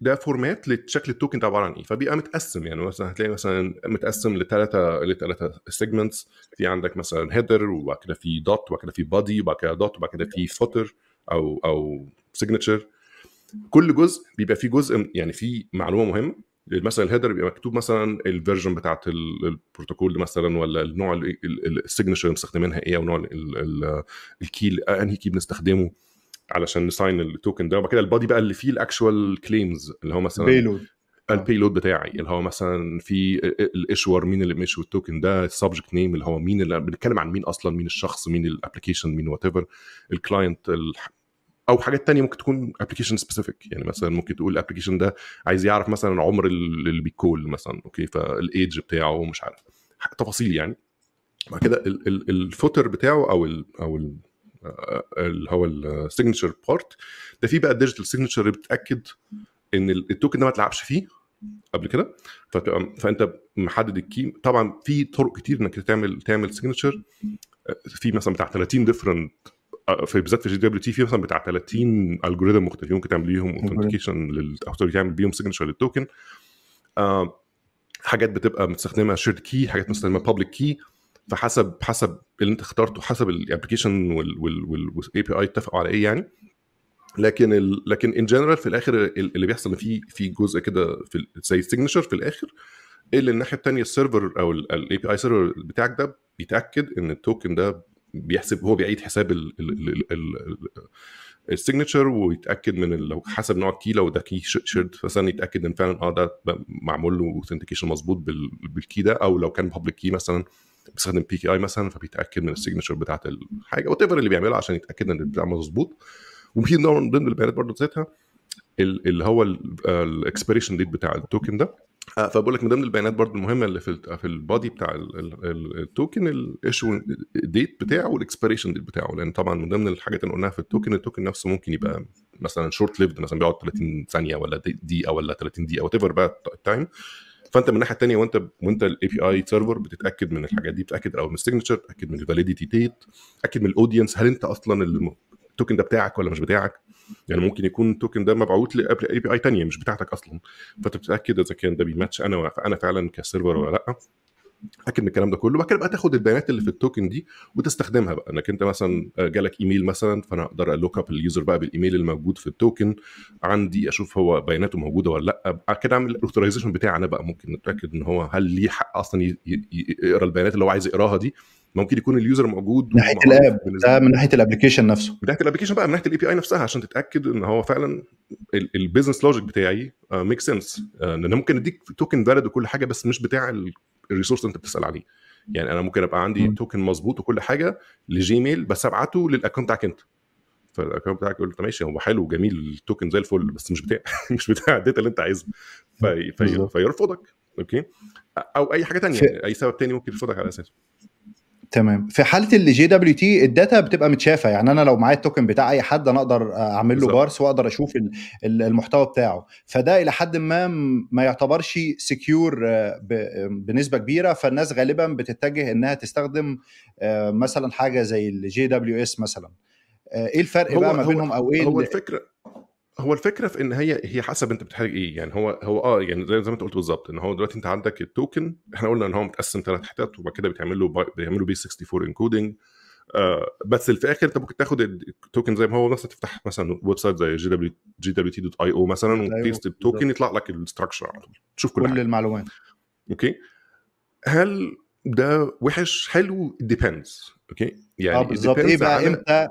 ده فورمات لشكل التوكن ده عباره عن ايه فبيبقى متقسم يعني مثلا هتلاقي مثلا متقسم لثلاثه لثلاثه سيجمنتس في عندك مثلا هيدر وبعد كده في دوت وبعد كده في بادي وبعد كده دوت وبعد كده في فوتر او او سيجنتشر كل جزء بيبقى فيه جزء يعني فيه معلومه مهمه مثلا الهيدر بيبقى مكتوب مثلا الفيرجن بتاعت البروتوكول مثلا ولا النوع السيجنتشر اللي مستخدمينها ايه او نوع الكي انهي كي بنستخدمه علشان نساين التوكن ده وبعد كده البادي بقى اللي فيه الاكشوال كليمز اللي هو مثلا بيلود البيلود بتاعي اللي هو مثلا في الايشور مين اللي مشي والتوكن ده السبجكت نيم اللي هو مين اللي بنتكلم عن مين اصلا مين الشخص مين الابلكيشن مين وات ايفر الكلاينت او حاجات تانية ممكن تكون ابلكيشن سبيسيفيك يعني مثلا ممكن تقول الابلكيشن ده عايز يعرف مثلا عمر اللي بيكول مثلا اوكي فالايدج بتاعه مش عارف تفاصيل يعني بعد كده الفوتر بتاعه او الـ او الـ اللي هو السيجنتشر بارت ده في بقى الديجيتال سيجنتشر اللي بتاكد ان التوكن ده ما اتلعبش فيه قبل كده فانت محدد الكي طبعا في طرق كتير انك تعمل تعمل سيجنتشر آه، في مثلا بتاع 30 ديفرنت آه، في بالذات في جي دبليو تي في مثلا بتاع 30 الجوريزم مختلفين ممكن تعمل بيهم اوثنتيكيشن او تعمل بيهم سيجنتشر للتوكن آه، حاجات بتبقى مستخدمه شيرد كي حاجات مستخدمه بابليك كي فحسب حسب اللي انت اخترته حسب الابلكيشن والاي بي اي اتفقوا على ايه يعني لكن ال لكن ان جنرال في الاخر اللي بيحصل ان في في جزء كده في زي السيجنتشر في الاخر اللي الناحيه الثانيه السيرفر او الاي بي اي سيرفر بتاعك ده بيتاكد ان التوكن ده بيحسب هو بيعيد حساب السيجنتشر ويتاكد من لو حسب نوع الكي لو ده كي شيرد مثلا يتاكد ان فعلا اه ده معمول له اوثنتيكيشن مظبوط بالكي ده او لو كان بابليك كي مثلا بيستخدم بي كي اي مثلا فبيتاكد من السيجنتشر بتاعت الحاجه وات اللي بيعمله عشان يتاكد ان البتاع مظبوط وفي نوع من ضمن البيانات برضه ذاتها اللي هو الاكسبيريشن آه، ديت بتاع التوكن ده آه، فبقول لك من ضمن البيانات برضه المهمه اللي في في البادي بتاع التوكن الايشو ديت بتاعه والاكسبيريشن ديت بتاعه لان طبعا من ضمن الحاجات اللي قلناها في التوكن التوكن نفسه ممكن يبقى مثلا شورت ليفد مثلا بيقعد 30 ثانيه ولا دقيقه ولا 30 دقيقه وات ايفر بقى التايم فانت من الناحيه الثانيه وانت وانت الاي بي اي سيرفر بتتاكد من الحاجات دي بتتاكد او من السيجنتشر بتتاكد من الفاليديتي ديت بتتاكد من الاودينس هل انت اصلا التوكن ده بتاعك ولا مش بتاعك يعني ممكن يكون التوكن ده مبعوت لقبل اي بي اي ثانيه مش بتاعتك اصلا فانت بتتاكد اذا كان ده بيماتش انا انا فعلا كسيرفر ولا لا اتاكد من الكلام ده كله وبعد كده بقى تاخد البيانات اللي في التوكن دي وتستخدمها بقى انك انت مثلا آه، جالك ايميل مثلا فانا اقدر الوك اب اليوزر بقى بالايميل الموجود في التوكن عندي اشوف هو بياناته موجوده ولا لا بعد كده اعمل الاوثرايزيشن بتاعنا بقى ممكن نتاكد ان هو هل ليه حق اصلا يقرا البيانات اللي هو عايز يقراها دي ممكن يكون اليوزر موجود من ناحيه الاب ده من ناحيه الابلكيشن نفسه من ناحيه الابلكيشن بقى من ناحيه الاي بي اي نفسها عشان تتاكد ان هو فعلا البيزنس لوجيك بتاعي ميك سنس ان انا ممكن اديك توكن فاليد وكل حاجه بس مش بتاع الريسورس انت بتسال عليه يعني انا ممكن ابقى عندي توكن مظبوط وكل حاجه لجيميل بس ابعته للاكونت بتاعك انت فالاكونت بتاعك يقول ماشي هو حلو جميل التوكن زي الفل بس مش بتاع مش بتاع الداتا اللي انت عايزها في... في... فيرفضك اوكي او اي حاجه تانية اي سبب تاني ممكن يرفضك على اساسه تمام في حاله اللي جي دبليو تي الداتا بتبقى متشافه يعني انا لو معايا التوكن بتاع اي حد انا اقدر اعمل له بارس واقدر اشوف المحتوى بتاعه فده الى حد ما ما يعتبرش سكيور بنسبه كبيره فالناس غالبا بتتجه انها تستخدم آه، مثلا حاجه زي الجي دبليو اس مثلا آه، ايه الفرق بقى ما بينهم او ايه هو الفكره هو الفكره في ان هي هي حسب انت بتحتاج ايه يعني هو هو اه يعني زي, زي ما انت قلت بالظبط ان هو دلوقتي انت عندك التوكن احنا قلنا ان هو متقسم ثلاث حتت وبعد كده بتعمل له بيعملوا بيه 64 انكودنج آه بس في الاخر انت ممكن تاخد التوكن زي ما هو مثلا تفتح مثلا ويب سايت زي جي دبليو جي دبليو تي دوت اي او مثلا أيوه، وتيست التوكن يطلع لك الاستراكشر على طول تشوف كل, كل المعلومات اوكي هل ده وحش حلو ديبندز اوكي يعني اه بالظبط ايه بقى امتى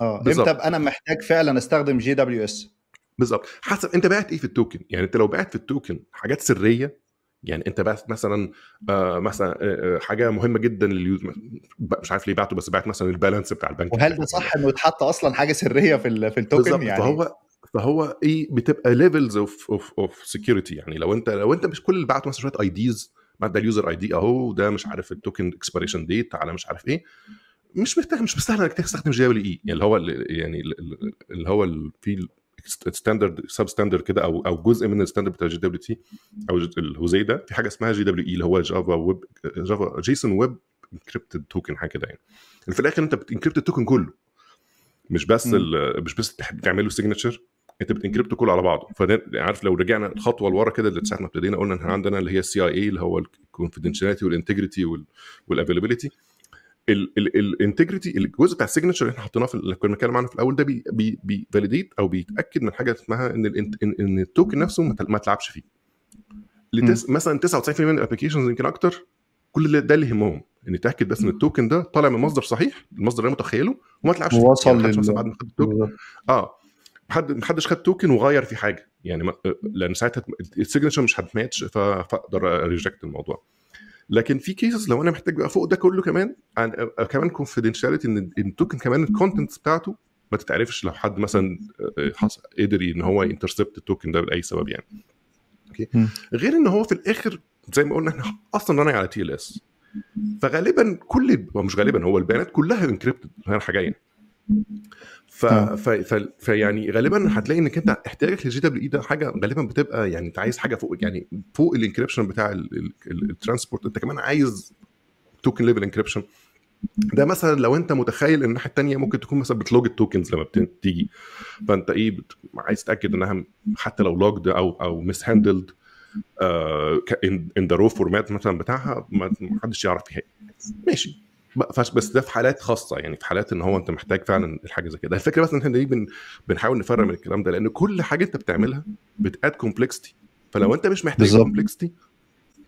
اه امتى ابقى انا محتاج فعلا استخدم جي دبليو اس بالظبط حسب انت بعت ايه في التوكن يعني انت لو بعت في التوكن حاجات سريه يعني انت بعت مثلا آه مثلا آه, آه، حاجه مهمه جدا لليوز مش عارف ليه بعته بس بعت مثلا البالانس بتاع البنك وهل ده صح انه يتحط اصلا حاجه سريه في في التوكن يعني فهو فهو ايه بتبقى ليفلز اوف اوف اوف سكيورتي يعني لو انت لو انت مش كل اللي بعته مثلا شويه اي ديز بعد ده اليوزر اي دي اهو ده مش عارف التوكن اكسبيريشن ديت على مش عارف ايه مش محتاج مش مستاهل انك تستخدم جي دبليو اي e. يعني اللي هو اللي يعني اللي هو في ستاندرد سب ستاندرد كده او او جزء من الستاندرد بتاع جي دبليو تي او الهوزي ده في حاجه اسمها جي دبليو اي اللي هو جافا ويب جافا جيسون ويب انكريبتد توكن حاجه كده يعني. يعني في الاخر انت بتنكريبت التوكن كله مش بس مش بس بتعمل له سيجنتشر انت بتنكريبت كله على بعضه فعارف يعني لو رجعنا خطوه لورا كده اللي ساعه ما ابتدينا قلنا ان عندنا اللي هي السي اي اي اللي هو الكونفدينشاليتي والانتجريتي والافيلابيلتي الانتجريتي الجزء بتاع السيجنتشر اللي احنا حطيناه في اللي كنا بنتكلم عنه في الاول ده بيفاليديت بي او بيتاكد من حاجه اسمها ان ان التوكن نفسه ما تلعبش فيه لتس مثلا 99% من الابلكيشنز يمكن اكتر كل ده اللي يهمهم ان تاكد بس ان التوكن ده طالع من مصدر صحيح المصدر اللي انا متخيله وما تلعبش فيه وصل يعني لل... بعد ما خد التوكن اه حد حدش خد توكن وغير فيه حاجه يعني ما... آه، لان ساعتها السيجنتشر مش هتماتش فاقدر ريجكت الموضوع لكن في كيسز لو انا محتاج بقى فوق ده كله كمان عن آه، كمان كونفيدنشاليتي ان التوكن كمان الكونتنت بتاعته ما تتعرفش لو حد مثلا آه، آه، قدر ان هو انترسبت التوكن ده لاي سبب يعني اوكي غير ان هو في الاخر زي ما قلنا احنا اصلا راني على تي ال اس فغالبا كل مش غالبا هو البيانات كلها انكريبتد رايحه جايه ف... آه. ف... ف... فيعني غالبا هتلاقي انك انت احتياجك للجي دبليو اي e ده حاجه غالبا بتبقى يعني انت عايز حاجه فوق يعني فوق الانكربشن بتاع الترانسبورت انت كمان عايز توكن ليفل انكربشن ده مثلا لو انت متخيل ان الناحيه الثانيه ممكن تكون مثلا بتلوج التوكنز لما بتيجي فانت ايه بت... عايز تتاكد انها حتى لو لوجد او او مس هاندلد ان ذا رو فورمات مثلا بتاعها ما حدش يعرف فيها ماشي بس ده في حالات خاصه يعني في حالات ان هو انت محتاج فعلا الحاجه زي كده الفكره بس ان احنا ليه بن... بنحاول نفرق من الكلام ده لان كل حاجه انت بتعملها بتاد كومبلكستي فلو انت مش محتاج كومبلكستي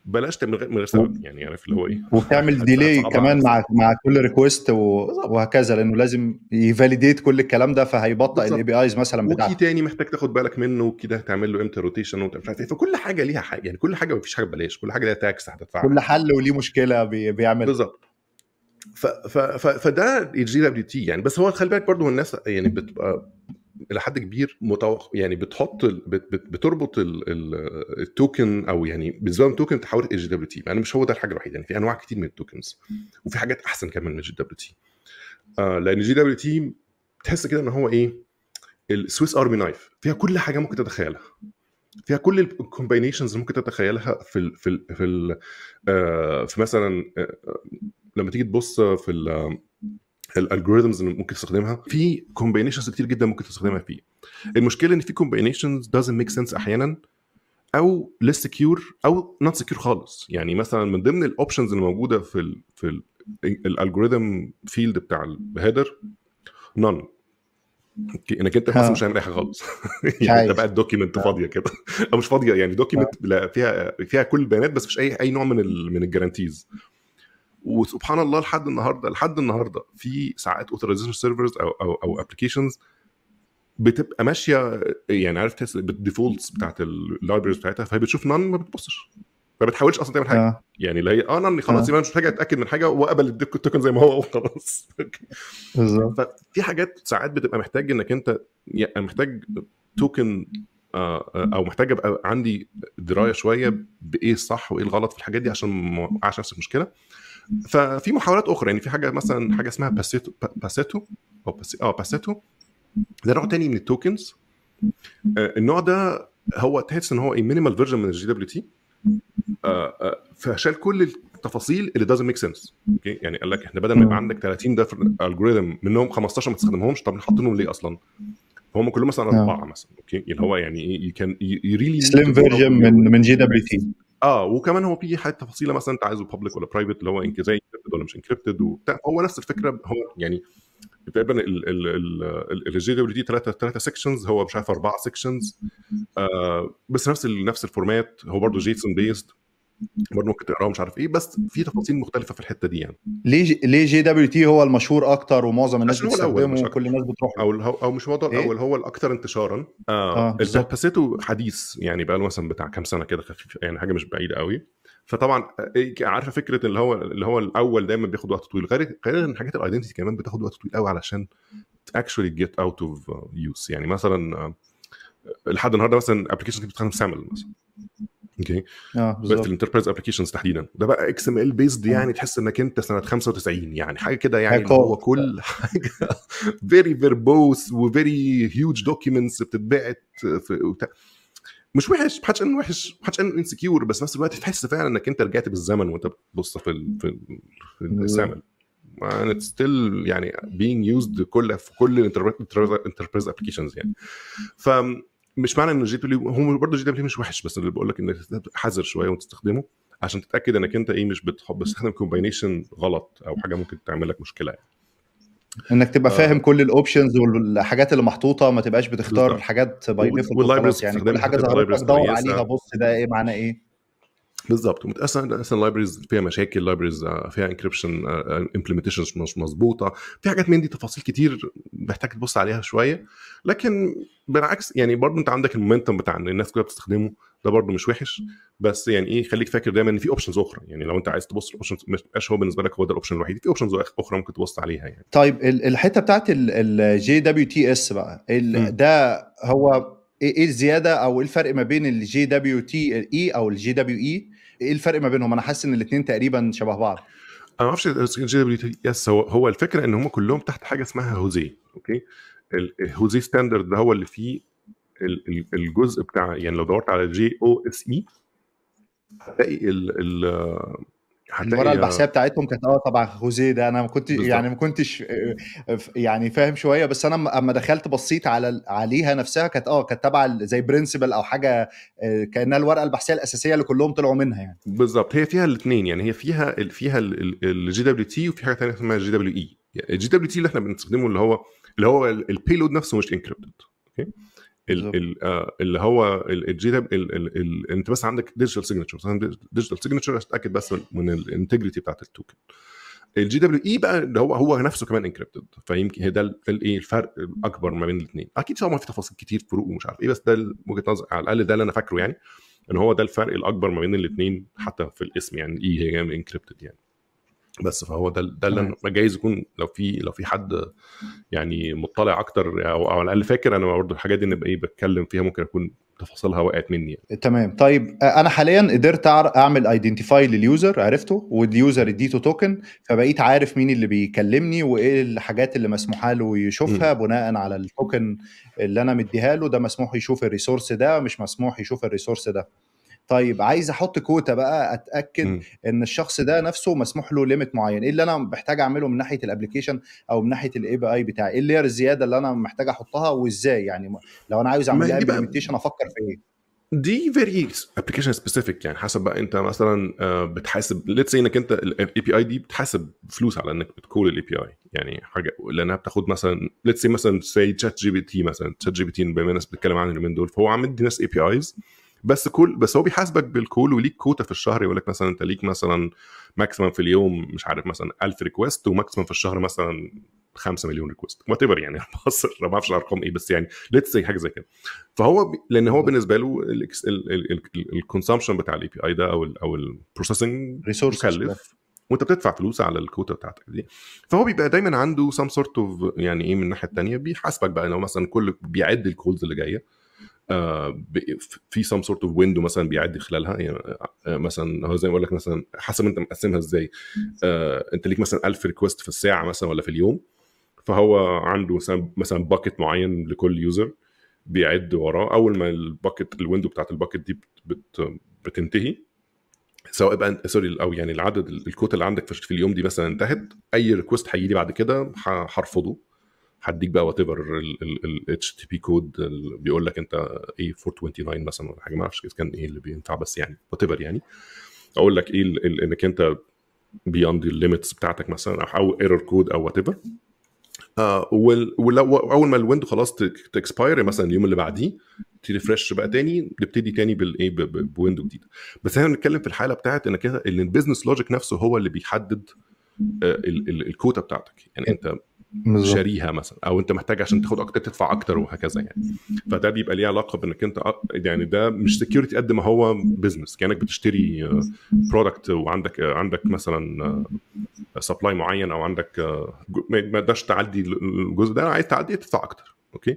بلاش من غير سبب يعني عارف اللي هو ايه وبتعمل ديلي كمان مع مع كل ريكوست وهكذا لانه لازم يفاليديت كل الكلام ده فهيبطئ الاي بي ايز مثلا بتاعته وكي تاني محتاج تاخد بالك منه وكده هتعمل له امتى روتيشن ومش عارف إيه. فكل حاجه ليها حاجه يعني كل حاجه مفيش حاجه ببلاش كل حاجه ليها تاكس هتدفعها كل حل وليه مشكله بيعمل بالظبط ف ف ف فده الجي دبليو تي يعني بس هو خلي بالك برضه الناس يعني بتبقى الى حد كبير متوق... يعني بتحط بت... بتربط ال... ال... التوكن او يعني بالنسبه لهم توكن تحول الى جي دبليو تي يعني مش هو ده الحاجه الوحيده يعني في انواع كتير من التوكنز وفي حاجات احسن كمان من جي دبليو تي آه، لان جي دبليو تي تحس كده ان هو ايه السويس ارمي نايف فيها كل حاجه ممكن تتخيلها فيها كل الكومبينيشنز اللي ممكن تتخيلها في الـ في الـ في, الـ آه في مثلا آه، آه، لما تيجي تبص في الالجوريزمز اللي ممكن تستخدمها في كومبينيشنز كتير جدا ممكن تستخدمها فيه المشكله ان في كومبينيشنز doesn't ميك سنس احيانا او less سكيور او not سكيور خالص يعني مثلا من ضمن الاوبشنز اللي موجوده في الـ في الالجوريزم فيلد بتاع الهيدر نون انك انت بس مش هيعمل اي حاجه خالص يعني انت بقى الدوكيمنت فاضيه كده او مش فاضيه يعني دوكيمنت فيها فيها كل البيانات بس مش اي اي نوع من ال من الجرانتيز وسبحان الله لحد النهارده لحد النهارده في ساعات اوثرايزيشن سيرفرز او او او ابلكيشنز بتبقى ماشيه يعني عارف بالديفولتس بتاعت اللايبرز بتاعتها فهي بتشوف نان ما بتبصش ما بتحاولش اصلا تعمل حاجه آه. يعني اللي هي اه نان خلاص آه. يبقى آه. مش محتاج اتاكد من حاجه وقبل الديك التوكن زي ما هو وخلاص بالظبط ففي حاجات ساعات بتبقى محتاج انك انت يعني محتاج توكن آه، آه، او محتاج ابقى عندي درايه شويه بايه الصح وايه الغلط في الحاجات دي عشان ما اقعش نفس المشكله ففي محاولات اخرى يعني في حاجه مثلا حاجه اسمها باسيتو باسيتو او اه باسيتو ده نوع تاني من التوكنز آه، النوع ده هو تحس ان هو ايه مينيمال فيرجن من الجي دبليو تي فشال كل التفاصيل اللي دازنت ميك سنس اوكي يعني قال لك احنا بدل ما يبقى عندك 30 ده الجوريزم منهم 15 ما تستخدمهمش طب حاطينهم ليه اصلا؟ هم كلهم مثلا آه. اربعه مثلا اوكي يعني اللي هو يعني ايه يو كان يو ريلي سليم فيرجن من من جي دبليو تي اه وكمان هو في حاجه تفاصيله مثلا انت عايزه بابليك ولا برايفت اللي هو زي انكريبتد ولا مش انكريبتد وبتاع هو نفس الفكره هو يعني تقريبا دي ثلاثه ثلاثه سيكشنز هو مش عارف اربعه سيكشنز آه بس نفس نفس الفورمات هو برضه جيسون بيست برضه ممكن تقراه مش عارف ايه بس في تفاصيل مختلفه في الحته دي يعني ليه جي ليه جي دبليو تي هو المشهور اكتر ومعظم الناس بتستخدمه وكل الناس بتروح او او مش هو إيه؟ الاول هو الاكثر انتشارا اه, آه حسيته حديث يعني بقى له مثلا بتاع كام سنه كده خفيف يعني حاجه مش بعيده قوي فطبعا آه، إيه، عارفه فكره اللي هو اللي هو الاول دايما بياخد وقت طويل غير غير ان حاجات الايدنتي كمان بتاخد وقت طويل قوي علشان اكشولي جيت اوت اوف يوز يعني مثلا آه، لحد النهارده مثلا ابلكيشن بتستخدم سامل مثلا اوكي اه بالظبط الانتربرايز ابلكيشنز تحديدا ده بقى اكس ام ال بيزد يعني تحس انك انت سنه 95 يعني حاجه كده يعني هو كل حاجه فيري فيربوس وفيري هيوج دوكيومنتس بتتبعت في مش وحش محدش قال وحش محدش قال انسكيور بس نفس الوقت تحس فعلا انك انت رجعت بالزمن وانت بتبص في ال... في, ال... في ستيل يعني بينج يوزد كل في كل الانتربرايز ابلكيشنز يعني ف مش معنى انه جي تولي إيه هو برضه جي بي إيه مش وحش بس اللي بقول لك انك حذر شويه وتستخدمه عشان تتاكد انك انت ايه مش بتحب بتستخدم كومباينيشن غلط او حاجه ممكن تعمل لك مشكله يعني انك تبقى آه. فاهم كل الاوبشنز والحاجات اللي محطوطه ما تبقاش بتختار بالضبط. حاجات باي ديفولت يعني كل حاجه ظهرت لك دور عليها بص ده ايه معناه ايه بالظبط ومتقسم اصلا لايبرز فيها مشاكل لايبرز آه، فيها انكربشن امبلمنتيشن آه، آه، مش مظبوطه في حاجات من دي تفاصيل كتير محتاج تبص عليها شويه لكن بالعكس يعني برضه انت عندك المومنتم بتاع ان الناس كلها بتستخدمه ده برضه مش وحش بس يعني ايه خليك فاكر دايما ان في اوبشنز اخرى يعني لو انت عايز تبص الاوبشنز مش هو بالنسبه لك هو ده الاوبشن الوحيد في اوبشنز اخرى ممكن تبص عليها يعني طيب الحته بتاعت الجي دبليو تي اس بقى ده هو إيه،, ايه الزياده او ايه الفرق ما بين الجي دبليو تي اي او الجي دبليو اي e؟ ايه الفرق ما بينهم انا حاسس ان الاثنين تقريبا شبه بعض انا ما اعرفش يس هو هو الفكره ان هم كلهم تحت حاجه اسمها هوزي اوكي الهوزي ستاندرد ده هو اللي فيه الجزء بتاع يعني لو دورت على جي او اس اي هتلاقي المباراه البحثيه بتاعتهم كانت اه طبعا خوزيه ده انا ما كنت يعني ما كنتش آه، آه، يعني فاهم شويه بس انا اما دخلت بصيت على عليها نفسها كانت اه كانت تابعه زي برنسبل او حاجه آه، كانها الورقه البحثيه الاساسيه اللي كلهم طلعوا منها يعني بالظبط هي فيها الاثنين يعني هي فيها فيها الجي دبليو تي وفي حاجه ثانيه اسمها الجي دبليو اي الجي دبليو تي اللي احنا بنستخدمه اللي هو اللي هو البيلود نفسه مش انكربتد اوكي okay. ال ال آه اللي هو الجي ال انت بس عندك ديجيتال سيجنتشر ديجيتال سيجنتشر اتاكد بس من الانتجريتي بتاعت التوكن الجي دبليو اي بقى اللي هو هو نفسه كمان انكريبتد فيمكن ده الايه الفرق الاكبر ما بين الاثنين اكيد طبعا في تفاصيل كتير فروق ومش عارف ايه بس ده وجهه نظر على الاقل ده اللي انا فاكره يعني ان هو ده الفرق الاكبر ما بين الاثنين حتى في الاسم يعني الاي هي انكريبتد يعني بس فهو ده ده اللي جايز يكون لو في لو في حد يعني مطلع اكتر او على الاقل فاكر انا برضه الحاجات دي نبقى ايه بتكلم فيها ممكن اكون تفاصيلها وقعت مني يعني. تمام طيب انا حاليا قدرت اعمل ايدنتيفاي لليوزر عرفته واليوزر اديته توكن فبقيت عارف مين اللي بيكلمني وايه الحاجات اللي مسموح له يشوفها م. بناء على التوكن اللي انا مديها له ده مسموح يشوف الريسورس ده مش مسموح يشوف الريسورس ده طيب عايز احط كوتا بقى اتاكد م. ان الشخص ده نفسه مسموح له ليميت معين ايه اللي انا محتاج اعمله من ناحيه الابلكيشن او من ناحيه الاي بي اي بتاعي ايه اللير الزياده اللي انا محتاج احطها وازاي يعني لو انا عايز اعمل ابلكيشن افكر في ايه دي فيري ابلكيشن سبيسيفيك يعني حسب بقى انت مثلا آه، بتحاسب ليتس انك انت الاي بي اي دي بتحاسب فلوس على انك بتكول الاي بي اي يعني حاجه لانها بتاخد مثلا ليتس مثلا سي تشات جي بي تي مثلا تشات جي بي تي بما الناس بتتكلم عنه اليومين دول فهو عم يدي ناس اي بي ايز بس كل بس هو بيحاسبك بالكول وليك كوتا في الشهر يقول لك مثلا انت ليك مثلا ماكسيمم في اليوم مش عارف مثلا 1000 ريكوست وماكسيمم في الشهر مثلا 5 مليون ريكوست وات ايفر يعني بصر ما اعرفش الارقام ايه بس يعني ليتس سي حاجه زي كده فهو ب... لان هو بالنسبه له الكونسمشن بتاع الاي بي اي ده او الـ او البروسيسنج مكلف وانت بتدفع فلوس على الكوتا بتاعتك دي فهو بيبقى دايما عنده سام سورت اوف يعني ايه من الناحيه الثانيه بيحاسبك بقى لو مثلا كل بيعد الكولز اللي جايه آه، في سم سورت اوف ويندو مثلا بيعدي خلالها يعني آه، مثلا هو زي ما اقول لك مثلا حسب انت مقسمها ازاي آه، انت ليك مثلا 1000 ريكوست في الساعه مثلا ولا في اليوم فهو عنده مثلا مثلا باكت معين لكل يوزر بيعد وراه اول ما الباكت الويندو بتاعت الباكت دي بت بتنتهي سواء بقى سوري او يعني العدد الكوت اللي عندك في اليوم دي مثلا انتهت اي ريكوست هيجي لي بعد كده هرفضه هديك بقى وات ايفر الاتش تي بي كود بيقول لك انت ايه 429 مثلا ولا حاجه ما اعرفش كان ايه اللي بينفع بس يعني وات ايفر يعني اقول لك ايه انك انت بياند الليمتس بتاعتك مثلا او ايرور كود او وات ايفر آه واول ما الويندو خلاص تكسباير مثلا اليوم اللي بعديه تريفرش بقى تاني نبتدي تاني بالايه بويندو جديد بس احنا بنتكلم في الحاله بتاعت انك ان البيزنس لوجيك نفسه هو اللي بيحدد آه، الكوتا بتاعتك يعني انت شاريها مثلا او انت محتاج عشان تاخد اكتر تدفع اكتر وهكذا يعني فده بيبقى ليه علاقه بانك انت يعني ده مش سكيورتي قد ما هو بزنس كانك بتشتري برودكت آه، وعندك آه، عندك مثلا سبلاي آه، معين او عندك ما تقدرش تعدي الجزء ده عايز تعدي تدفع اكتر اوكي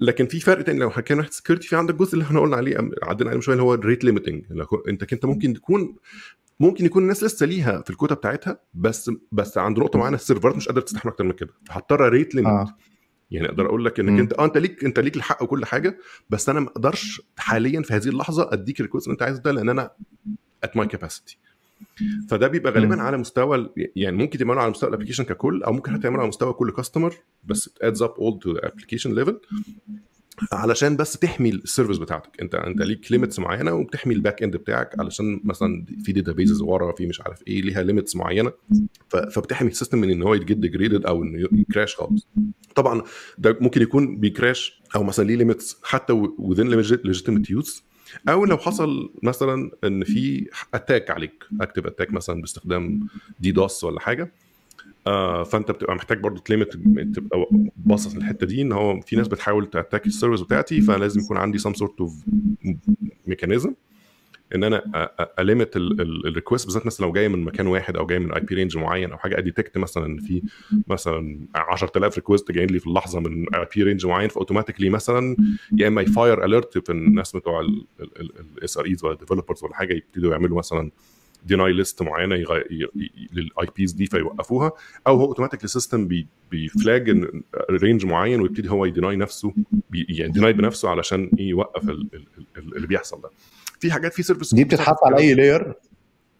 لكن في فرق تاني لو حكينا سكيورتي في عندك الجزء اللي احنا قلنا عليه عدينا عليه شويه اللي هو الريت ليميتنج انت انت ممكن تكون ممكن يكون الناس لسه ليها في الكوتا بتاعتها بس بس عند نقطه معينه السيرفرات مش قادره تستحمل اكتر من كده فهضطر ريت آه. يعني اقدر اقول لك انك م. انت اه انت ليك انت ليك الحق وكل حاجه بس انا ما اقدرش حاليا في هذه اللحظه اديك الريكوست اللي انت عايزه ده لان انا ات ماي كاباسيتي فده بيبقى غالبا م. على مستوى يعني ممكن تعمله على مستوى الابلكيشن ككل او ممكن حتى تعمله على مستوى كل كاستمر بس ات ادز اب اول تو ابلكيشن ليفل علشان بس تحمي السيرفيس بتاعتك انت انت ليك ليميتس معينه وبتحمي الباك اند بتاعك علشان مثلا في داتا بيزز ورا في مش عارف ايه ليها ليميتس معينه فبتحمي السيستم من ان هو يتجد ديجريدد او انه يكراش خالص طبعا ده ممكن يكون بيكراش او مثلا ليه ليميتس حتى وذين legitimate يوز او لو حصل مثلا ان في اتاك عليك اكتف اتاك مثلا باستخدام دي دوس ولا حاجه آه فانت بتبقى محتاج برضه تليمت تبقى باصص للحته دي ان هو في ناس بتحاول تاتاك السيرفيس بتاعتي فلازم يكون عندي سم سورت اوف ميكانيزم ان انا اليمت الريكوست بالذات مثلا لو جايه من مكان واحد او جايه من اي بي رينج معين او حاجه اديتكت مثلا ان في مثلا 10000 ريكوست جايين لي في اللحظه من اي بي رينج معين فاوتوماتيكلي مثلا يا اما يفاير اليرت في الناس بتوع الاس ار ايز ولا ديفلوبرز ولا حاجه يبتدوا يعملوا مثلا ديناي ليست معينه للاي بيز دي فيوقفوها او هو اوتوماتيكلي سيستم بيفلاج ان رينج معين ويبتدي هو يديناي نفسه يعني ديناي بنفسه علشان ال... يوقف اللي بيحصل ده في حاجات في سيرفيس دي بتتحط على اي لاير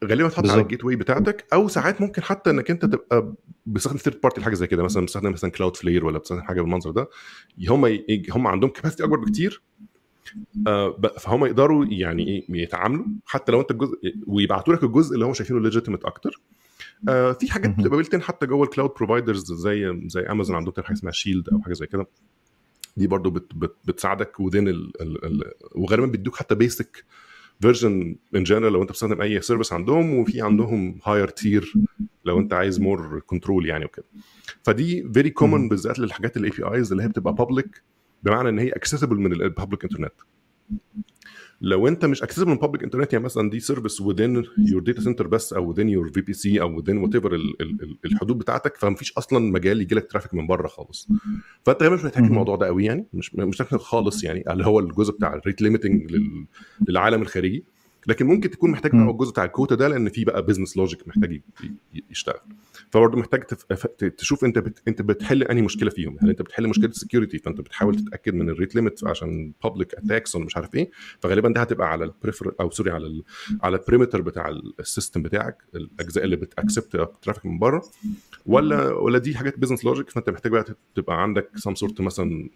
غالبا تحط على الجيت واي بتاعتك او ساعات ممكن حتى انك انت تبقى بتستخدم ثيرد بارتي لحاجه زي كده مثلا بتستخدم مثلا كلاود فلير ولا بتستخدم حاجه بالمنظر ده هم هم عندهم كاباسيتي اكبر بكتير آه، فهم يقدروا يعني ايه يتعاملوا حتى لو انت الجزء ويبعتوا لك الجزء اللي هم شايفينه ليجيتيمت اكتر آه، في حاجات بتبقى بيلتين حتى جوه الكلاود بروفايدرز زي زي امازون عندهم حاجه اسمها شيلد او حاجه زي كده دي برضو بت بت بتساعدك وذين ال ال وغالبا بيدوك حتى بيسك فيرجن ان جنرال لو انت بتستخدم اي سيرفيس عندهم وفي عندهم هاير تير لو انت عايز مور كنترول يعني وكده فدي فيري كومن بالذات للحاجات الاي بي ايز اللي هي بتبقى بابليك بمعنى ان هي اكسسبل من الببليك انترنت لو انت مش اكسسبل من الببليك انترنت يعني مثلا دي سيرفيس وذين يور داتا سنتر بس او وذين يور في بي سي او وذين وات ايفر الحدود بتاعتك فمفيش اصلا مجال يجي لك ترافيك من بره خالص فانت غالبا مش محتاج الموضوع ده قوي يعني مش مش محتاج خالص يعني اللي هو الجزء بتاع الريت ليميتنج للعالم الخارجي لكن ممكن تكون محتاج بقى الجزء بتاع الكوتا ده لان في بقى بزنس لوجيك محتاج يشتغل فبرضه محتاج تشوف انت بت... انت بتحل اي مشكله فيهم هل يعني انت بتحل مشكله سكيورتي فانت بتحاول تتاكد من الريت ليميت عشان بابليك اتاكس ولا مش عارف ايه فغالبا ده هتبقى على البريفر او سوري على ال... على البريمتر بتاع السيستم بتاعك الاجزاء اللي بتاكسبت ترافيك من بره ولا ولا دي حاجات بزنس لوجيك فانت محتاج بقى تبقى عندك سام سورت مثلا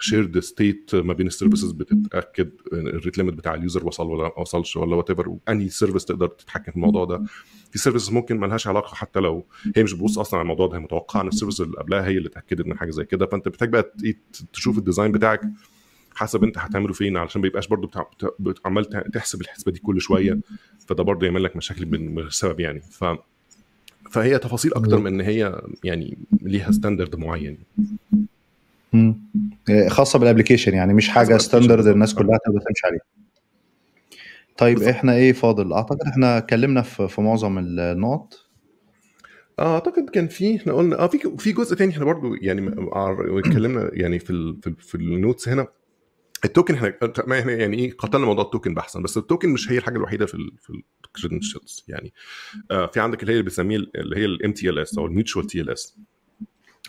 شيرد ستيت ما بين السيرفيسز بتتاكد الريت ليميت بتاع اليوزر وصل ولا ما وصلش ولا وات ايفر واني سيرفيس تقدر تتحكم في الموضوع ده في سيرفيسز ممكن ما لهاش علاقه حتى لو هي هي مش بتبص اصلا على الموضوع ده هي متوقعه ان السيرفيس اللي قبلها هي اللي اتاكدت من حاجه زي كده فانت محتاج بقى تشوف الديزاين بتاعك حسب انت هتعمله فين علشان ما يبقاش برضه بتاع... عمال تحسب الحسبه دي كل شويه فده برضه يعمل لك مشاكل من السبب يعني ف فهي تفاصيل اكتر من ان هي يعني ليها ستاندرد معين آه، خاصه بالابلكيشن يعني مش حاجه ستاندرد الناس كلها تقدر تمشي عليها طيب بالضبط. احنا ايه فاضل اعتقد احنا اتكلمنا في معظم النقط اعتقد كان في احنا قلنا اه في في جزء ثاني احنا برضو يعني آه، اتكلمنا يعني في الـ في النوتس هنا التوكن احنا آه، احنا يعني ايه قتلنا موضوع التوكن بحثا بس التوكن مش هي الحاجه الوحيده في الـ في الكريدنشلز يعني آه في عندك اللي هي اللي بنسميه اللي هي الام تي ال اس او الميوتشوال تي ال اس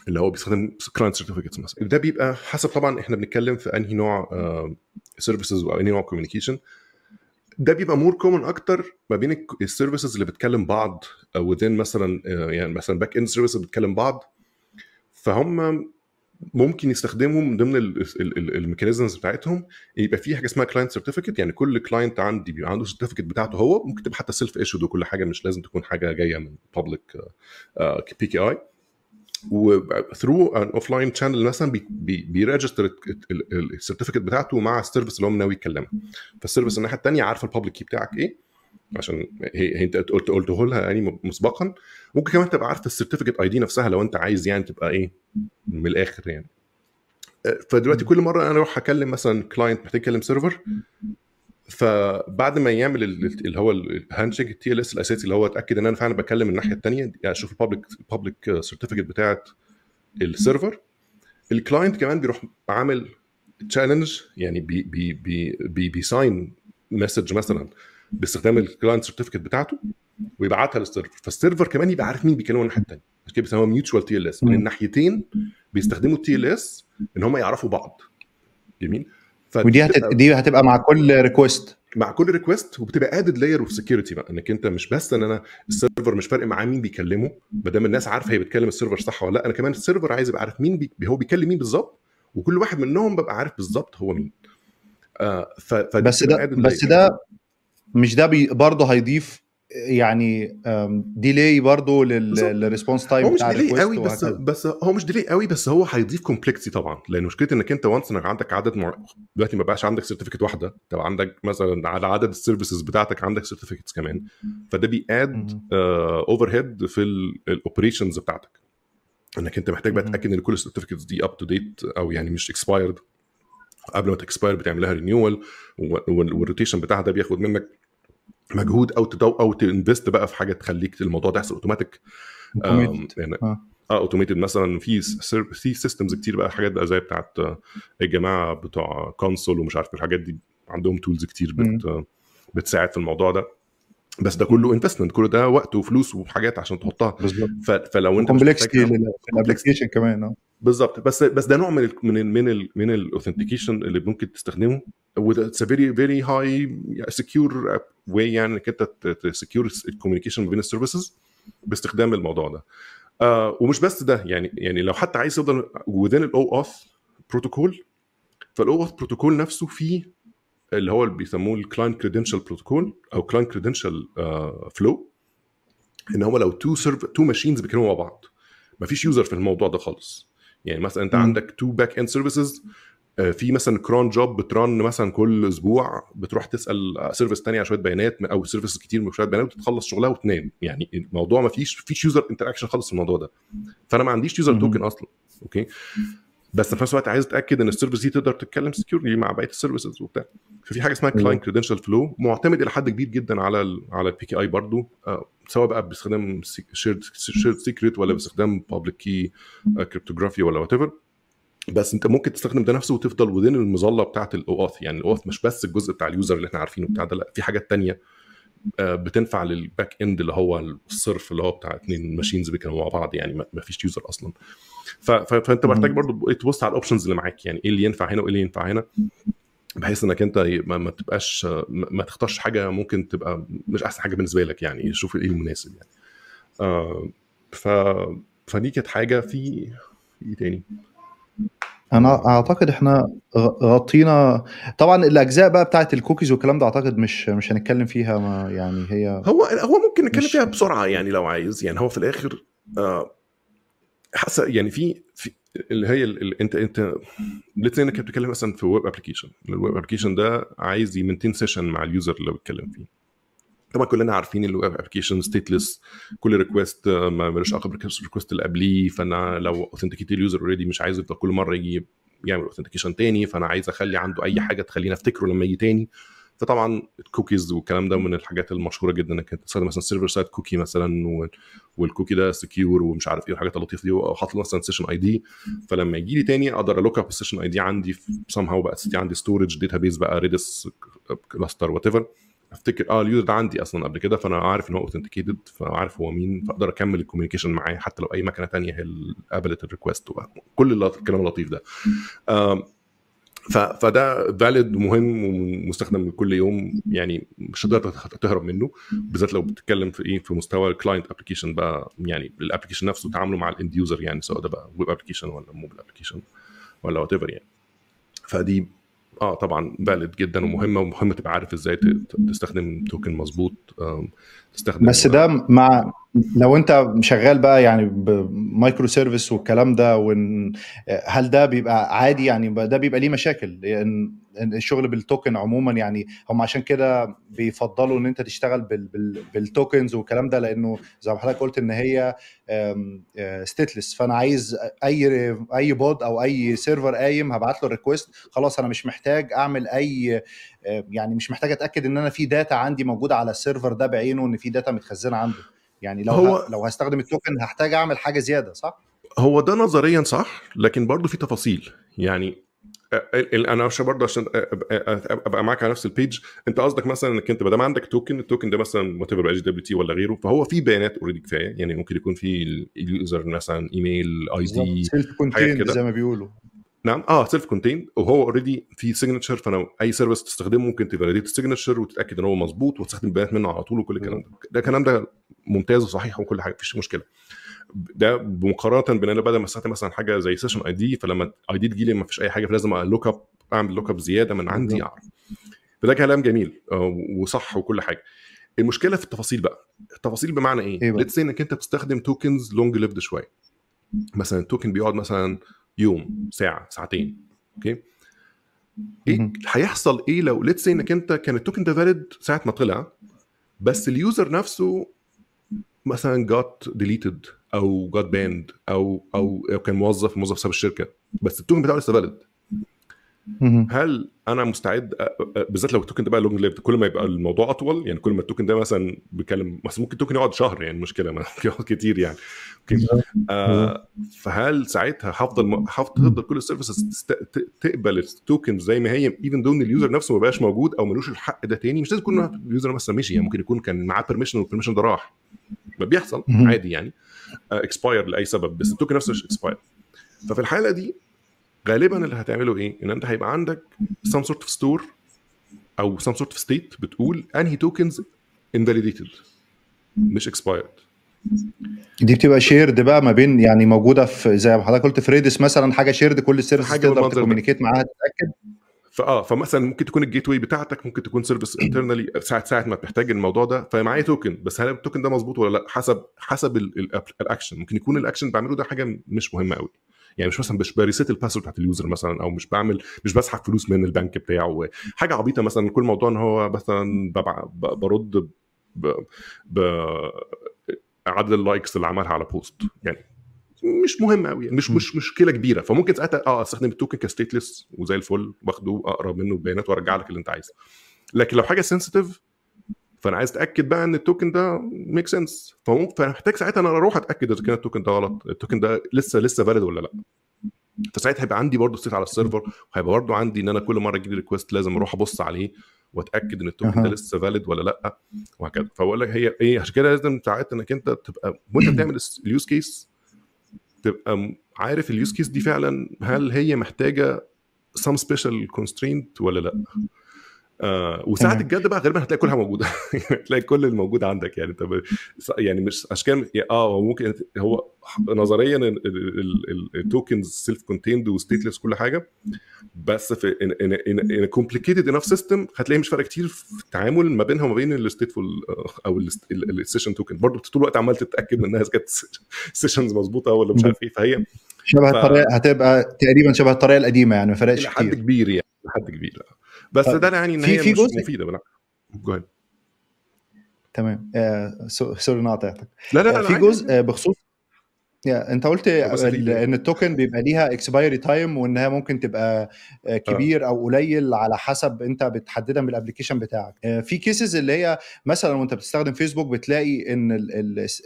اللي هو بيستخدم كلاينت سيرتيفيكتس مثلا ده بيبقى حسب طبعا احنا بنتكلم في انهي نوع سيرفيسز او انهي نوع كوميونيكيشن ده بيبقى مور كومن اكتر ما بين السيرفيسز اللي بتكلم بعض وذين مثلا آه، يعني مثلا باك اند سيرفيسز بتكلم بعض فهم ممكن يستخدمهم من ضمن الميكانيزمز بتاعتهم يبقى في حاجه اسمها كلاينت سيرتيفيكت يعني كل كلاينت عندي بيبقى عنده سيرتيفيكت بتاعته هو ممكن تبقى حتى سيلف ايشود وكل حاجه مش لازم تكون حاجه جايه من بابليك بي كي اي وثرو ان اوف لاين شانل مثلا بيرجستر السيرتيفيكت بتاعته مع السيرفيس اللي هو ناوي يكلمها فالسيرفيس الناحيه الثانيه عارفه البابليك كي بتاعك ايه عشان هي انت قلت قلته لها يعني مسبقا ممكن كمان تبقى عارف السيرتيفيكت اي دي نفسها لو انت عايز يعني تبقى ايه من الاخر يعني آه، فدلوقتي كل مره انا اروح اكلم مثلا كلاينت محتاج يكلم سيرفر فبعد ما يعمل اللي هو الهاند شيك التي ال اس الاساسي اللي هو اتاكد ان انا فعلا بكلم الناحيه الثانيه اشوف الببليك الببليك سيرتيفيكت بتاعه السيرفر الكلاينت كمان بيروح عامل تشالنج يعني بي بي بي بي بيساين مسج مثلا باستخدام الكلاينت سيرتيفيكت بتاعته ويبعتها للسيرفر فالسيرفر كمان يبقى عارف مين بيكلمه الناحيه الثانيه عشان كده بيسموها ميوتشوال تي ال اس من الناحيتين بيستخدموا التي ال اس ان هم يعرفوا بعض جميل ودي هت... دي هتبقى مع كل ريكوست مع كل ريكوست وبتبقى ادد لاير اوف سكيورتي بقى انك انت مش بس ان انا السيرفر مش فارق معاه مين بيكلمه ما دام الناس عارفه هي بتكلم السيرفر صح ولا لا انا كمان السيرفر عايز ابقى عارف مين بي... هو بيكلم مين بالظبط وكل واحد منهم ببقى عارف بالظبط هو مين آه ف... بس ده بس ده مش ده بي... برضه هيضيف يعني ديلي برضه للريسبونس تايم هو مش ديلي قوي بس بس هو مش ديلي قوي بس هو هيضيف كومبلكسي طبعا لان مشكله انك انت وانس انك عندك عدد مع... دلوقتي ما بقاش عندك سيرتيفيكت واحده طب عندك مثلا على عدد السيرفيسز بتاعتك عندك سيرتيفيكتس كمان فده بياد اوفر هيد في الاوبريشنز بتاعتك انك انت محتاج بقى تاكد ان كل السيرتيفيكتس دي اب تو ديت او يعني مش اكسبايرد قبل ما تكسباير بتعمل لها رينيوال والروتيشن بتاعها ده بياخد منك مجهود او تدو او تنفست بقى في حاجه تخليك الموضوع ده يحصل اوتوماتيك يعني اه, آه، اوتوميتد مثلا في في سيستمز كتير بقى حاجات بقى زي بتاعت آه، الجماعه بتوع كونسول ومش عارف الحاجات دي عندهم تولز كتير بت بتساعد في الموضوع ده بس ده كله انفستمنت كله ده وقت وفلوس وحاجات عشان تحطها بالظبط فلو انت كومبلكسيتي للابلكيشن كمان اه بالظبط بس بس ده نوع من الـ من الـ من الـ من الاوثنتيكيشن اللي ممكن تستخدمه واتس فيري فيري هاي سكيور واي يعني انك انت تسكيور الكوميونيكيشن ما بين السيرفيسز باستخدام الموضوع ده آه ومش بس ده يعني يعني لو حتى عايز يفضل وذين الاو اوث بروتوكول فالاو اوث بروتوكول نفسه فيه اللي هو اللي بيسموه الكلاينت كريدنشال بروتوكول او كلاينت كريدنشال فلو ان هو لو تو سيرف تو ماشينز بيتكلموا مع بعض مفيش يوزر في الموضوع ده خالص يعني مثلا انت م. عندك تو باك اند سيرفيسز في مثلا كرون جوب بترن مثلا كل اسبوع بتروح تسال سيرفيس آه، ثانيه على شويه بيانات او سيرفيس كتير من شويه بيانات وتخلص شغلها وتنام يعني الموضوع ما فيش فيش يوزر انتراكشن خالص في الموضوع ده فانا ما عنديش يوزر توكن اصلا اوكي بس في نفس الوقت عايز اتاكد ان السيرفيس دي تقدر تتكلم سكيورلي مع بقيه السيرفيسز وبتاع ففي حاجه اسمها كلاينت كريدنشال فلو معتمد الى حد كبير جدا على الـ على البي كي اي برضه آه، سواء بقى باستخدام شيرد شيرد سيكريت ولا باستخدام بابليك كي كريبتوغرافي ولا وات ايفر بس انت ممكن تستخدم ده نفسه وتفضل وذين المظله بتاعه الاوث يعني الاوث مش بس الجزء بتاع اليوزر اللي احنا عارفينه بتاع ده لا في حاجات تانية آه، بتنفع للباك اند اللي هو الصرف اللي هو بتاع اثنين ماشينز بيتكلموا مع بعض يعني ما فيش يوزر اصلا فانت محتاج برضو تبص على الاوبشنز اللي معاك يعني ايه اللي ينفع هنا وايه اللي ينفع هنا بحيث انك انت ما تبقاش آه، ما تختارش حاجه ممكن تبقى مش احسن حاجه بالنسبه لك يعني شوف ايه المناسب يعني آه، ف فدي كانت حاجه في ايه تاني انا اعتقد احنا غطينا طبعا الاجزاء بقى بتاعه الكوكيز والكلام ده اعتقد مش مش هنتكلم فيها ما يعني هي هو هو ممكن نتكلم مش... فيها بسرعه يعني لو عايز يعني هو في الاخر آه، حسب يعني في, في اللي هي اللي انت انت الاثنين انك بتتكلم مثلا في ويب ابلكيشن الويب ابلكيشن ده عايز يمنتين سيشن مع اليوزر اللي بتكلم فيه طبعا كلنا عارفين الابلكيشن ستيتلس كل ريكوست آه، ملوش علاقه بالريكوست اللي قبليه فانا لو اوثنتيكيت اليوزر اوريدي مش عايز يفضل كل مره يجي يعمل اوثنتيكيشن تاني فانا عايز اخلي عنده اي حاجه تخليني افتكره لما يجي تاني فطبعا الكوكيز والكلام ده من الحاجات المشهوره جدا انك تستخدم مثلا سيرفر سايد كوكي مثلا والكوكي ده سكيور ومش عارف ايه الحاجات اللطيفه دي وحاطط مثلا سيشن اي دي فلما يجي لي تاني اقدر الوك اب السيشن اي دي عندي سم هاو بقى عندي ستورج داتا بيز بقى ريدس كلاستر وات ايفر افتكر اه اليوزر ده عندي اصلا قبل كده فانا عارف ان هو اوثنتيكيتد فعارف هو مين فاقدر اكمل الكوميونيكيشن معاه حتى لو اي مكنه ثانيه هي قبلت الريكوست كل الكلام اللطيف ده فده فاليد مهم ومستخدم كل يوم يعني مش هتقدر تهرب منه بالذات لو بتتكلم في ايه في مستوى الكلاينت ابلكيشن بقى يعني الابلكيشن نفسه تعامله مع الاند يوزر يعني سواء ده بقى ويب ابلكيشن ولا موبايل ابلكيشن ولا وات ايفر يعني فدي اه طبعا فاليد جدا ومهمه ومهم تبقى عارف ازاي تستخدم توكن مظبوط تستخدم بس ده مع لو انت شغال بقى يعني بمايكرو سيرفيس والكلام ده وان هل ده بيبقى عادي يعني ده بيبقى ليه مشاكل لان يعني الشغل بالتوكن عموما يعني هم عشان كده بيفضلوا ان انت تشتغل بال بال بالتوكنز والكلام ده لانه زي ما حضرتك قلت ان هي ستيتلس آه، فانا عايز اي اي بود او اي سيرفر قايم هبعت له ريكويست خلاص انا مش محتاج اعمل اي يعني مش محتاج اتاكد ان انا في داتا عندي موجوده على السيرفر ده بعينه ان في داتا متخزنه عنده يعني لو هو... لو هستخدم التوكن هحتاج اعمل حاجه زياده صح؟ هو ده نظريا صح لكن برضه في تفاصيل يعني انا عشان برضه عشان ابقى معاك على نفس البيج انت قصدك مثلا انك انت ما دام عندك توكن التوكن ده مثلا معتبر اتش دبليو تي ولا غيره فهو في بيانات اوريدي كفايه يعني ممكن يكون في اليوزر مثلا ايميل اي دي حاجات كده زي ما بيقولوا نعم اه سيلف كونتين وهو اوريدي في سيجنتشر فانا اي سيرفيس تستخدمه ممكن تفاليديت السيجنتشر وتتاكد ان هو مظبوط وتستخدم البيانات منه على طول وكل الكلام ده ده الكلام ده ممتاز وصحيح وكل حاجه مفيش مشكله ده مقارنه بان انا بدل ما استخدم مثلا حاجه زي سيشن اي دي فلما اي دي تجي لي ما فيش اي حاجه فلازم لوك اب اعمل لوك اب زياده من عندي اعرف فده كلام جميل آه، وصح وكل حاجه المشكله في التفاصيل بقى التفاصيل بمعنى ايه؟ ليتس إيه انك انت بتستخدم توكنز لونج ليفد شويه مثلا التوكن بيقعد مثلا يوم ساعه ساعتين اوكي ايه هيحصل ايه لو ليتس انك انت كان التوكن ده فاليد ساعه ما طلع بس اليوزر نفسه مثلا جات ديليتد او جات باند او او كان موظف موظف ساب الشركه بس التوكن بتاعه لسه فاليد هل انا مستعد بالذات لو التوكن ده بقى لونج ليفد كل ما يبقى الموضوع اطول يعني كل ما التوكن ده مثلا بيتكلم مثلا ممكن التوكن يقعد شهر يعني مشكله يقعد كتير يعني اوكي آه فهل ساعتها هفضل هفضل كل السيرفيسز تقبل التوكن زي ما هي ايفن دون اليوزر نفسه ما بقاش موجود او ملوش الحق ده تاني مش لازم يكون اليوزر مثلا مشي يعني ممكن يكون كان معاه بيرميشن والبيرميشن ده راح ما بيحصل عادي يعني اكسباير آه، لاي سبب بس التوكن نفسه مش اكسباير ففي الحاله دي غالبا اللي هتعمله ايه؟ ان انت هيبقى عندك سام سورت اوف ستور او سام سورت اوف ستيت بتقول انهي توكنز انفاليديتد مش اكسبايرد دي بتبقى شيرد بقى ما بين يعني موجوده في زي ما حضرتك قلت في ريدس مثلا حاجه شيرد كل السيرفيس تقدر تكومينيكيت معاها تتاكد فاه فمثلا ممكن تكون الجيت واي بتاعتك ممكن تكون سيرفيس انترنالي ساعه ساعه ما بتحتاج الموضوع ده فمعايا توكن بس هل التوكن ده مظبوط ولا لا حسب حسب الاكشن ممكن يكون الاكشن بعمله ده حاجه مش مهمه قوي يعني مش مثلا مش بريست الباسورد بتاعت اليوزر مثلا او مش بعمل مش بسحب فلوس من البنك بتاعه حاجه عبيطه مثلا كل موضوع ان هو مثلا برد ب... عدد اللايكس اللي عملها على بوست يعني مش مهم قوي يعني مش مش مشكله كبيره فممكن ساعتها اه استخدم التوكن كستيتلس وزي الفل واخده اقرا منه البيانات وارجع لك اللي انت عايزه لكن لو حاجه سنسيتيف فانا عايز اتاكد بقى ان التوكن ده ميك سنس فمحتاج ساعتها انا اروح اتاكد اذا كان التوكن ده غلط التوكن ده لسه لسه فاليد ولا لا فساعتها هيبقى عندي برضه سيت على السيرفر وهيبقى برضه عندي ان انا كل مره اجيب ريكوست لازم اروح ابص عليه واتاكد ان التوكن ده لسه فاليد ولا لا وهكذا فبقول لك هي ايه عشان كده لازم ساعات انك انت تبقى وانت بتعمل اليوز كيس تبقى عارف اليوز كيس دي فعلا هل هي محتاجه some special constraint ولا لا آه وساعه الجد بقى غالبا هتلاقي كلها موجوده يعني هتلاقي كل الموجود عندك يعني انت يعني مش اشكال اه ممكن هو نظريا التوكنز سيلف كونتيند وستيتلس كل حاجه بس في ان كومبليكيتد انف سيستم هتلاقي مش فرق كتير في التعامل ما بينها وما بين الستيتفول آه، او السيشن توكن برضه طول الوقت عمال تتاكد انها كانت سيشنز مظبوطه ولا مش عارف ايه فهي شبه ف... الطريقه هتبقى تقريبا شبه الطريقه القديمه يعني ما فرقش كتير لحد كبير يعني لحد كبير بس طيب، ده لا يعني ان هي في مش مفيده لا تمام آه، سوري انا قاطعتك لا لا لا آه، في جزء آه، بخصوص yeah. انت قلت ان التوكن بيبقى ليها اكسبايري تايم وان هي ممكن تبقى آه، آه. كبير او قليل على حسب انت بتحددها من الابلكيشن بتاعك آه، في كيسز اللي هي مثلا وانت بتستخدم فيسبوك بتلاقي ان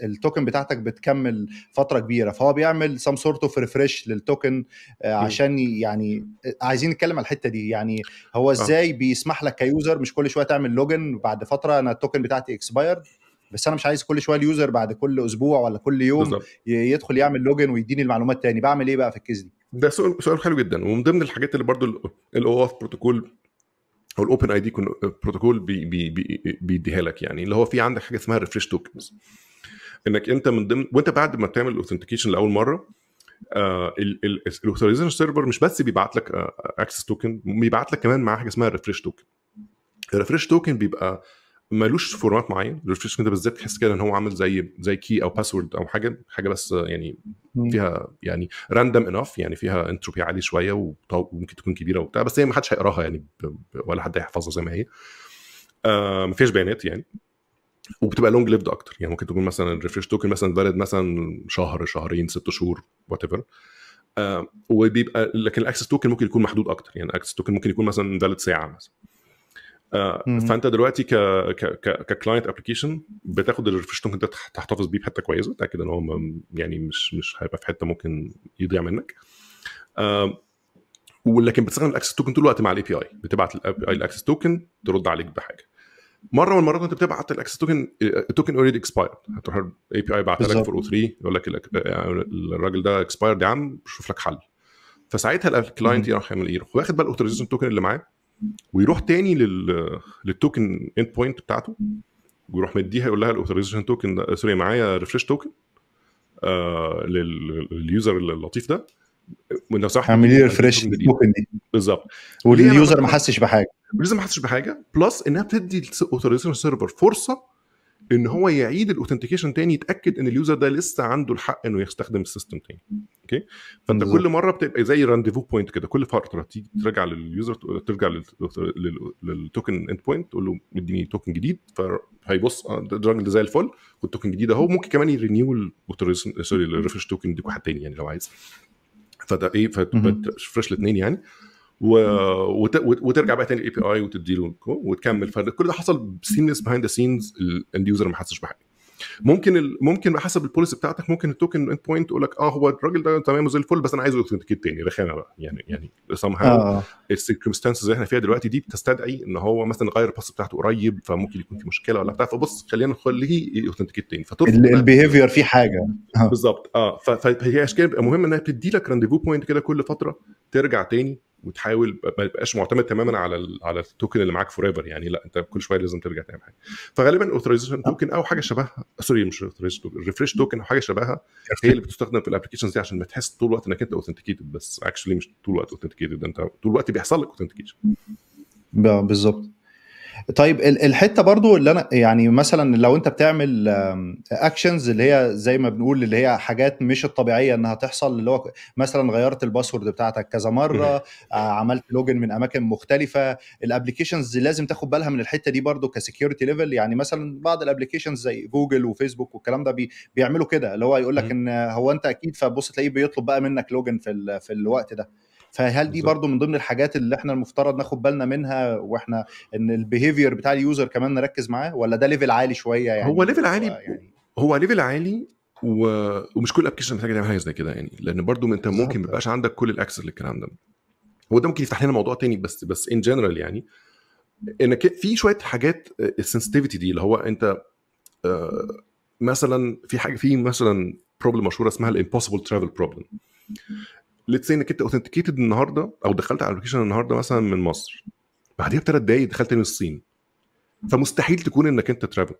التوكن بتاعتك بتكمل فتره كبيره فهو بيعمل سم سورت اوف ريفرش للتوكن عشان يعني عايزين نتكلم على الحته دي يعني هو ازاي بيسمح لك كيوزر مش كل شويه تعمل لوجن بعد فتره انا التوكن بتاعتي اكسبايرد بس انا مش عايز كل شويه اليوزر بعد كل اسبوع ولا كل يوم بالزبط. يدخل يعمل لوجن ويديني المعلومات تاني بعمل ايه بقى في الكيس دي ده سؤال سؤال حلو جدا ومن ضمن الحاجات اللي برضو اف بروتوكول او الاوبن اي دي بروتوكول بيديها لك يعني اللي هو في عندك حاجه اسمها ريفريش توكنز انك انت من ضمن وانت بعد ما تعمل الاوثنتيكيشن لاول مره آه، الاوثرايزيشن سيرفر مش بس بيبعت لك اكسس آه، توكن بيبعت لك كمان معاه حاجه اسمها ريفريش توكن الريفريش توكن بيبقى مالوش فورمات معين الريفرش ده بالذات تحس كده ان هو عامل زي زي كي او باسورد او حاجه حاجه بس يعني فيها يعني راندم انف يعني فيها انتروبي عالي شويه وممكن تكون كبيره وبتاع بس هي ما حدش هيقراها يعني ولا حد هيحفظها زي ما هي آه، ما فيهاش بيانات يعني وبتبقى لونج ليفد اكتر يعني ممكن تكون مثلا الريفريش توكن مثلا فاليد مثلا شهر شهرين ست شهور وات ايفر آه، وبيبقى لكن الاكسس توكن ممكن يكون محدود اكتر يعني الاكسس توكن ممكن يكون مثلا فاليد ساعه مثلا آه، فانت دلوقتي ك ككلاينت ابلكيشن بتاخد توكن ده تحتفظ بيه بحته كويسه تاكد ان هو يعني مش مش هيبقى في حته ممكن يضيع منك ولكن بتستخدم الاكسس توكن طول الوقت مع الاي بي اي بتبعت الاكسس توكن ترد عليك بحاجه مره من المرات انت بتبعت الاكسس توكن التوكن اوريدي اكسباير هتروح الاي بي اي بعت لك 403 يقول لك آه، الراجل ده اكسباير يا عم شوف لك حل فساعتها الكلاينت يروح يعمل ايه؟ واخد بقى الاوثرايزيشن توكن اللي معاه ويروح تاني لل للتوكن اند بوينت بتاعته ويروح مديها يقول لها الاوثرايزيشن توكن سوري معايا ريفرش توكن آه لليوزر اللطيف ده لو سمحت اعمل لي ريفرش للتوكن دي بالظبط واليوزر ما حسش بحاجه اليوزر ما حسش بحاجه بلس انها بتدي الاوثرايزيشن سيرفر فرصه ان هو يعيد الاوثنتيكيشن تاني يتاكد ان اليوزر ده لسه عنده الحق انه يستخدم السيستم تاني اوكي فانت بالزبط. كل مره بتبقى زي رانديفو بوينت كده كل فتره تيجي ترجع لليوزر ترجع للتوكن اند بوينت تقول له اديني توكن جديد فهيبص آه، الراجل ده زي الفل والتوكن الجديد اهو ممكن كمان يرينيو سوري الريفرش توكن يديك واحد تاني يعني لو عايز فده ايه فريش الاثنين يعني و... وت... وترجع بقى تاني الاي بي اي وتدي له وتكمل فكل ده حصل سينس بيهايند ذا سينز الاند يوزر ما حسش بحاجه ممكن ال... ممكن حسب البوليسي بتاعتك ممكن التوكن اند بوينت يقول لك اه هو الراجل ده تمام زي الفل بس انا عايزه يوثنتيكيت تاني رخامه بقى يعني يعني آه. هاو السيركمستانسز اللي احنا فيها دلوقتي دي بتستدعي ان هو مثلا غير الباس بتاعته قريب فممكن يكون في مشكله ولا بتاع فبص خلينا نخليه يوثنتيكيت تاني البيهيفير فيه حاجه آه. بالظبط اه فهي اشكال مهم انها بتدي لك رانديفو بوينت كده كل فتره ترجع تاني وتحاول ما تبقاش معتمد تماما على على التوكن اللي معاك فور ايفر يعني لا انت كل شويه لازم ترجع تعمل حاجه فغالبا اوثرايزيشن توكن او حاجه شبهها سوري مش اوثرايزيشن توكن ريفريش توكن او حاجه شبهها هي اللي بتستخدم في الابلكيشنز دي عشان ما تحس طول الوقت انك انت اوثنتيكيتد بس اكشلي مش طول الوقت اوثنتيكيتد انت طول الوقت بيحصل لك اوثنتيكيشن بالظبط طيب الحته برضو اللي انا يعني مثلا لو انت بتعمل اكشنز اللي هي زي ما بنقول اللي هي حاجات مش الطبيعيه انها تحصل اللي هو مثلا غيرت الباسورد بتاعتك كذا مره آه، عملت لوجن من اماكن مختلفه الابلكيشنز لازم تاخد بالها من الحته دي برضو كسكيورتي ليفل يعني مثلا بعض الابلكيشنز زي جوجل وفيسبوك والكلام ده بيعملوا كده اللي هو يقول لك ان هو انت اكيد فبص تلاقيه بيطلب بقى منك لوجن في في الوقت ده فهل دي برضو من ضمن الحاجات اللي احنا المفترض ناخد بالنا منها واحنا ان البيهيفير بتاع اليوزر كمان نركز معاه ولا ده ليفل عالي شويه يعني هو ليفل عالي آه، يعني هو ليفل عالي و... ومش كل ابلكيشن محتاج تعمل حاجه زي كده يعني لان برضو انت ممكن ما يبقاش عندك كل الاكسس للكلام ده هو ده ممكن يفتح لنا موضوع تاني بس بس يعني، ان جنرال يعني انك في شويه حاجات السنسيتيفيتي آه، دي اللي هو انت آه، مثلا في حاجه في مثلا بروبلم مشهوره اسمها الامبوسيبل ترافل بروبلم ليتس انك انت اوثنتيكيتد النهارده او دخلت على الابلكيشن النهارده مثلا من مصر بعديها بثلاث دقايق دخلت من الصين فمستحيل تكون انك انت ترافل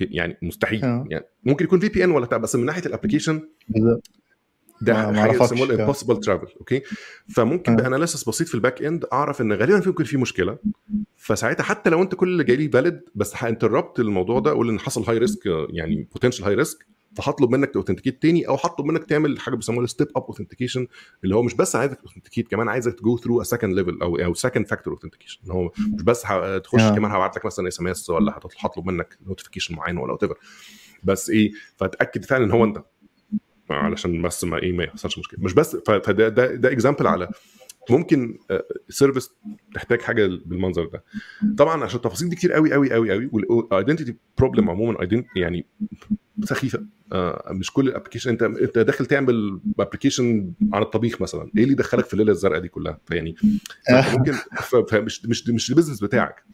يعني مستحيل أه. يعني ممكن يكون في بي ان ولا بس من ناحيه الابلكيشن ده ما حاجه يسموها الامبوسيبل ترافل اوكي فممكن أه. باناليسس بسيط في الباك اند اعرف ان غالبا في ممكن في مشكله فساعتها حتى لو انت كل اللي جاي لي فاليد بس هانتربت الموضوع ده اقول ان حصل هاي ريسك يعني بوتنشال هاي ريسك فهطلب منك توثنتيكيت تاني او هطلب منك تعمل حاجه بيسموها ستيب اب اوثنتيكيشن اللي هو مش بس عايزك توثنتيكيت كمان عايزك تجو ثرو ا سكند ليفل او او سكند فاكتور اوثنتيكيشن اللي هو مش بس تخش آه. كمان هبعت لك مثلا اس ام اس ولا هطلب منك نوتيفيكيشن معين ولا وات بس ايه فتاكد فعلا ان هو انت آه، علشان بس ما ايه ما يحصلش مشكله مش بس فده ده ده اكزامبل على ممكن سيرفيس آه، تحتاج حاجه بالمنظر ده طبعا عشان التفاصيل دي كتير قوي قوي قوي قوي والايدنتيتي بروبلم عموما يعني سخيفه آه، مش كل الابلكيشن انت انت داخل تعمل ابلكيشن عن الطبيخ مثلا ايه اللي دخلك في الليله الزرقاء دي كلها فيعني آه. ممكن فمش مش مش البيزنس بتاعك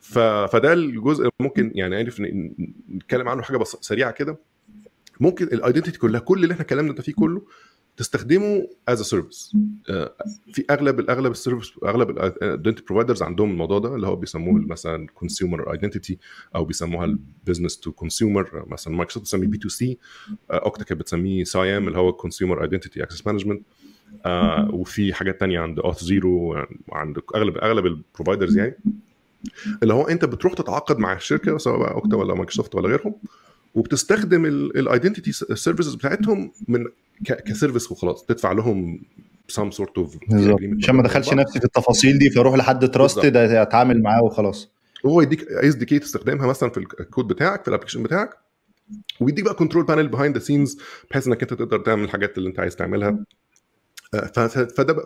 فده الجزء ممكن يعني عارف نتكلم عنه حاجه بس سريعه كده ممكن الايدنتيتي كلها كل اللي احنا اتكلمنا ده فيه كله تستخدمه از آه، سيرفيس في اغلب الاغلب السيرفيس اغلب الايدنتي بروفايدرز آه، عندهم الموضوع ده اللي هو بيسموه مثلا كونسيومر ايدنتيتي او بيسموها البيزنس تو كونسيومر مثلا مايكروسوفت بتسميه بي تو سي اوكتا كانت بتسميه ساي ام اللي هو كونسيومر ايدنتيتي اكسس مانجمنت وفي حاجات تانية عند اوث زيرو عند اغلب اغلب البروفايدرز يعني اللي هو انت بتروح تتعاقد مع الشركه سواء بقى اوكتا ولا مايكروسوفت ولا غيرهم وبتستخدم الايدنتيتي سيرفيسز بتاعتهم من كسيرفيس وخلاص تدفع لهم سام سورت اوف عشان ما دخلش نفسي في التفاصيل دي فاروح لحد تراست ده اتعامل معاه وخلاص هو يديك دي كي تستخدمها مثلا في الكود بتاعك في الابلكيشن بتاعك ويديك بقى كنترول بانل بيهايند ذا سينز بحيث انك انت تقدر تعمل الحاجات اللي انت عايز تعملها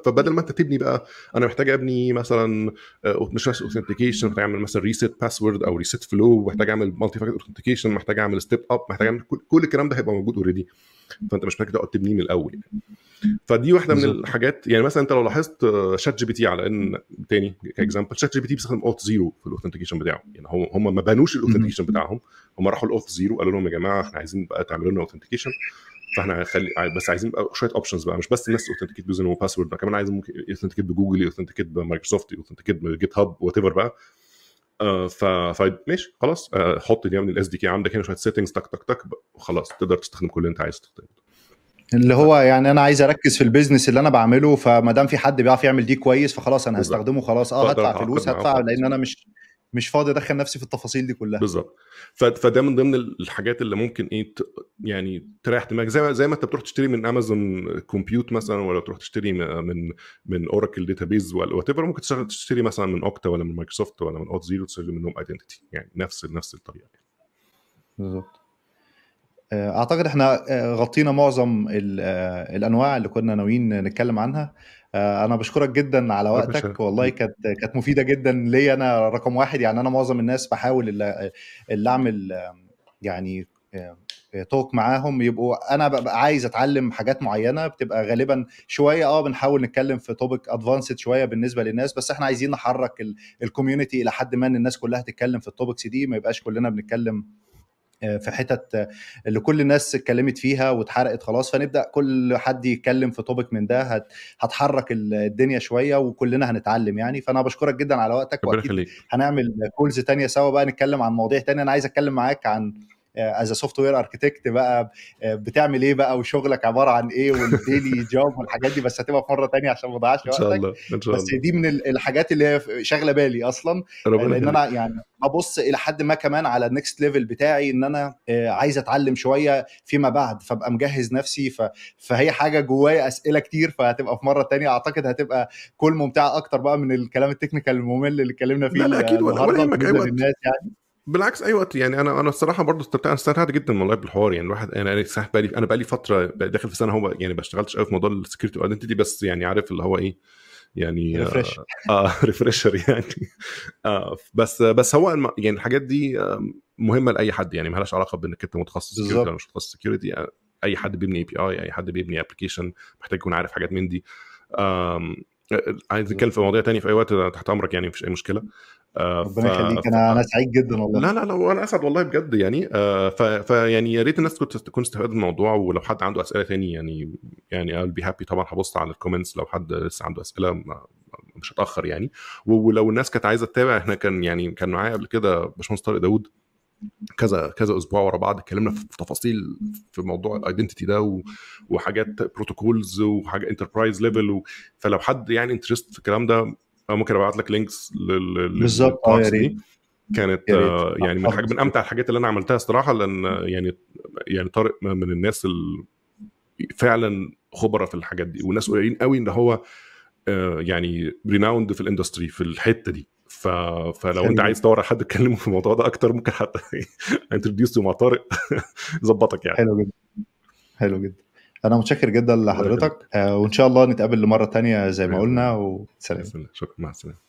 فبدل ما انت تبني بقى انا محتاج ابني مثلا آه، مش بس اوثنتيكيشن محتاج اعمل مثلا ريسيت باسورد او ريسيت فلو محتاج اعمل مالتي فاكتور اوثنتيكيشن محتاج اعمل ستيب اب محتاج اعمل كل الكلام ده هيبقى موجود اوريدي فانت مش محتاج تقعد تبنيه من الاول يعني. فدي واحده من الحاجات يعني مثلا انت لو لاحظت شات جي بي تي على ان تاني كاكزامبل شات جي بي تي بيستخدم اوث زيرو في الاوثنتيكيشن بتاعه يعني هم هم ما بنوش الاوثنتيكيشن بتاعهم هم راحوا الاوث زيرو قالوا لهم يا جماعه احنا عايزين بقى تعملوا لنا اوثنتيكيشن فاحنا هنخلي بس عايزين شويه اوبشنز بقى مش بس الناس اوثنتيكيت بيوزن وباسورد كمان عايزين ممكن اوثنتيكيت بجوجل اوثنتيكيت بمايكروسوفت اوثنتيكيت بجيت هاب وات ايفر بقى آه، فماشي خلاص آه، حط دي من الاس دي كي عندك هنا شويه سيتنجز تك تك تك وخلاص تقدر تستخدم كل اللي انت عايز تستخدمه اللي هو يعني انا عايز اركز في البيزنس اللي انا بعمله فما دام في حد بيعرف يعمل دي كويس فخلاص انا هستخدمه خلاص اه هدفع فلوس هدفع لان انا مش مش فاضي ادخل نفسي في التفاصيل دي كلها بالظبط فده من ضمن الحاجات اللي ممكن ايه يعني تريح دماغك زي ما زي ما انت بتروح تشتري من امازون كومبيوت مثلا ولا تروح تشتري من من اوراكل داتابيز ولا وات ممكن تشتري مثلا من اوكتا ولا من مايكروسوفت ولا من اوت زيرو تشتري منهم ايدنتيتي يعني نفس نفس الطريقه بالظبط آه، اعتقد احنا آه، غطينا معظم آه، الانواع اللي كنا ناويين نتكلم عنها آه، انا بشكرك جدا على وقتك والله كانت كانت مفيده جدا ليا انا رقم واحد يعني انا معظم الناس بحاول اللي, اللي اعمل يعني توك آه، معاهم يبقوا انا ببقى عايز اتعلم حاجات معينه بتبقى غالبا شويه اه بنحاول نتكلم في توبك ادفانسد شويه بالنسبه للناس بس احنا عايزين نحرك الكوميونتي الى حد ما ان الناس كلها تتكلم في التوبكس دي ما يبقاش كلنا بنتكلم آه، في حتت آه، اللي كل الناس اتكلمت فيها واتحرقت خلاص فنبدا كل حد يتكلم في توبك من ده هتحرك الدنيا شويه وكلنا هنتعلم يعني فانا بشكرك جدا على وقتك واكيد هنعمل كولز تانية سوا بقى نتكلم عن مواضيع تانية انا عايز اتكلم معاك عن از سوفت وير اركتكت بقى آه، بتعمل ايه بقى وشغلك عباره عن ايه والديلي جوب والحاجات دي بس هتبقى في مره ثانيه عشان ما اضيعش وقتك ان شاء الله ان شاء الله بس دي من الحاجات اللي هي شاغله بالي اصلا لان انا يعني ابص الى حد ما كمان على النكست ليفل بتاعي ان انا آه، عايز اتعلم شويه فيما بعد فابقى مجهز نفسي ف... فهي حاجه جوايا اسئله كتير فهتبقى في مره تانية اعتقد هتبقى كل ممتعه اكتر بقى من الكلام التكنيكال الممل اللي اتكلمنا فيه لا لا اكيد ولا, ولا يهمك يعني بالعكس اي وقت يعني انا انا الصراحه برضه استمتعت انا استمتعت جدا والله بالحوار يعني الواحد انا يعني انا بقالي انا بقالي فتره داخل في سنه هو يعني ما اشتغلتش قوي في موضوع السكيورتي وايدنتيتي بس يعني عارف اللي هو ايه يعني ريفرش اه ريفرشر آه، يعني آه بس بس هو يعني الحاجات دي مهمه لاي حد يعني مالهاش علاقه بانك انت متخصص سكيورتي ولا مش متخصص سكيورتي آه، اي حد بيبني اي بي اي اي حد بيبني ابلكيشن محتاج يكون عارف حاجات من دي آه، عايز نتكلم في مواضيع تانية في اي وقت تحت امرك يعني مفيش اي مشكله آه، ربنا يخليك انا انا سعيد جدا والله لا لا لا وانا اسعد والله بجد يعني آه، فيعني يا ريت الناس كنت تكون استفادت من الموضوع ولو حد عنده اسئله ثاني يعني يعني I'll be happy طبعا هبص على الكومنتس لو حد لسه عنده اسئله مش هتاخر يعني ولو الناس كانت عايزه تتابع احنا كان يعني كان معايا قبل كده باشمهندس طارق داوود كذا كذا اسبوع ورا بعض اتكلمنا في تفاصيل في موضوع الايدنتيتي ده وحاجات بروتوكولز وحاجه انتربرايز ليفل فلو حد يعني انترست في الكلام ده او آه، ممكن ابعت لك لينكس لل بالظبط اه دي كانت آه يعني من آه، من امتع الحاجات اللي انا عملتها الصراحه لان آه، يعني يعني طارق من الناس فعلا خبره في الحاجات دي وناس قليلين قوي ان هو آه يعني ريناوند في الاندستري في الحته دي ف... فلو انت عايز تدور على حد تكلمه في الموضوع ده اكتر ممكن حتى انتروديوس مع طارق ظبطك يعني حلو جدا حلو جدا انا متشكر جدا لحضرتك آه، وان شاء الله نتقابل لمره تانية زي ما قلنا وسلام شكرا مع السلامه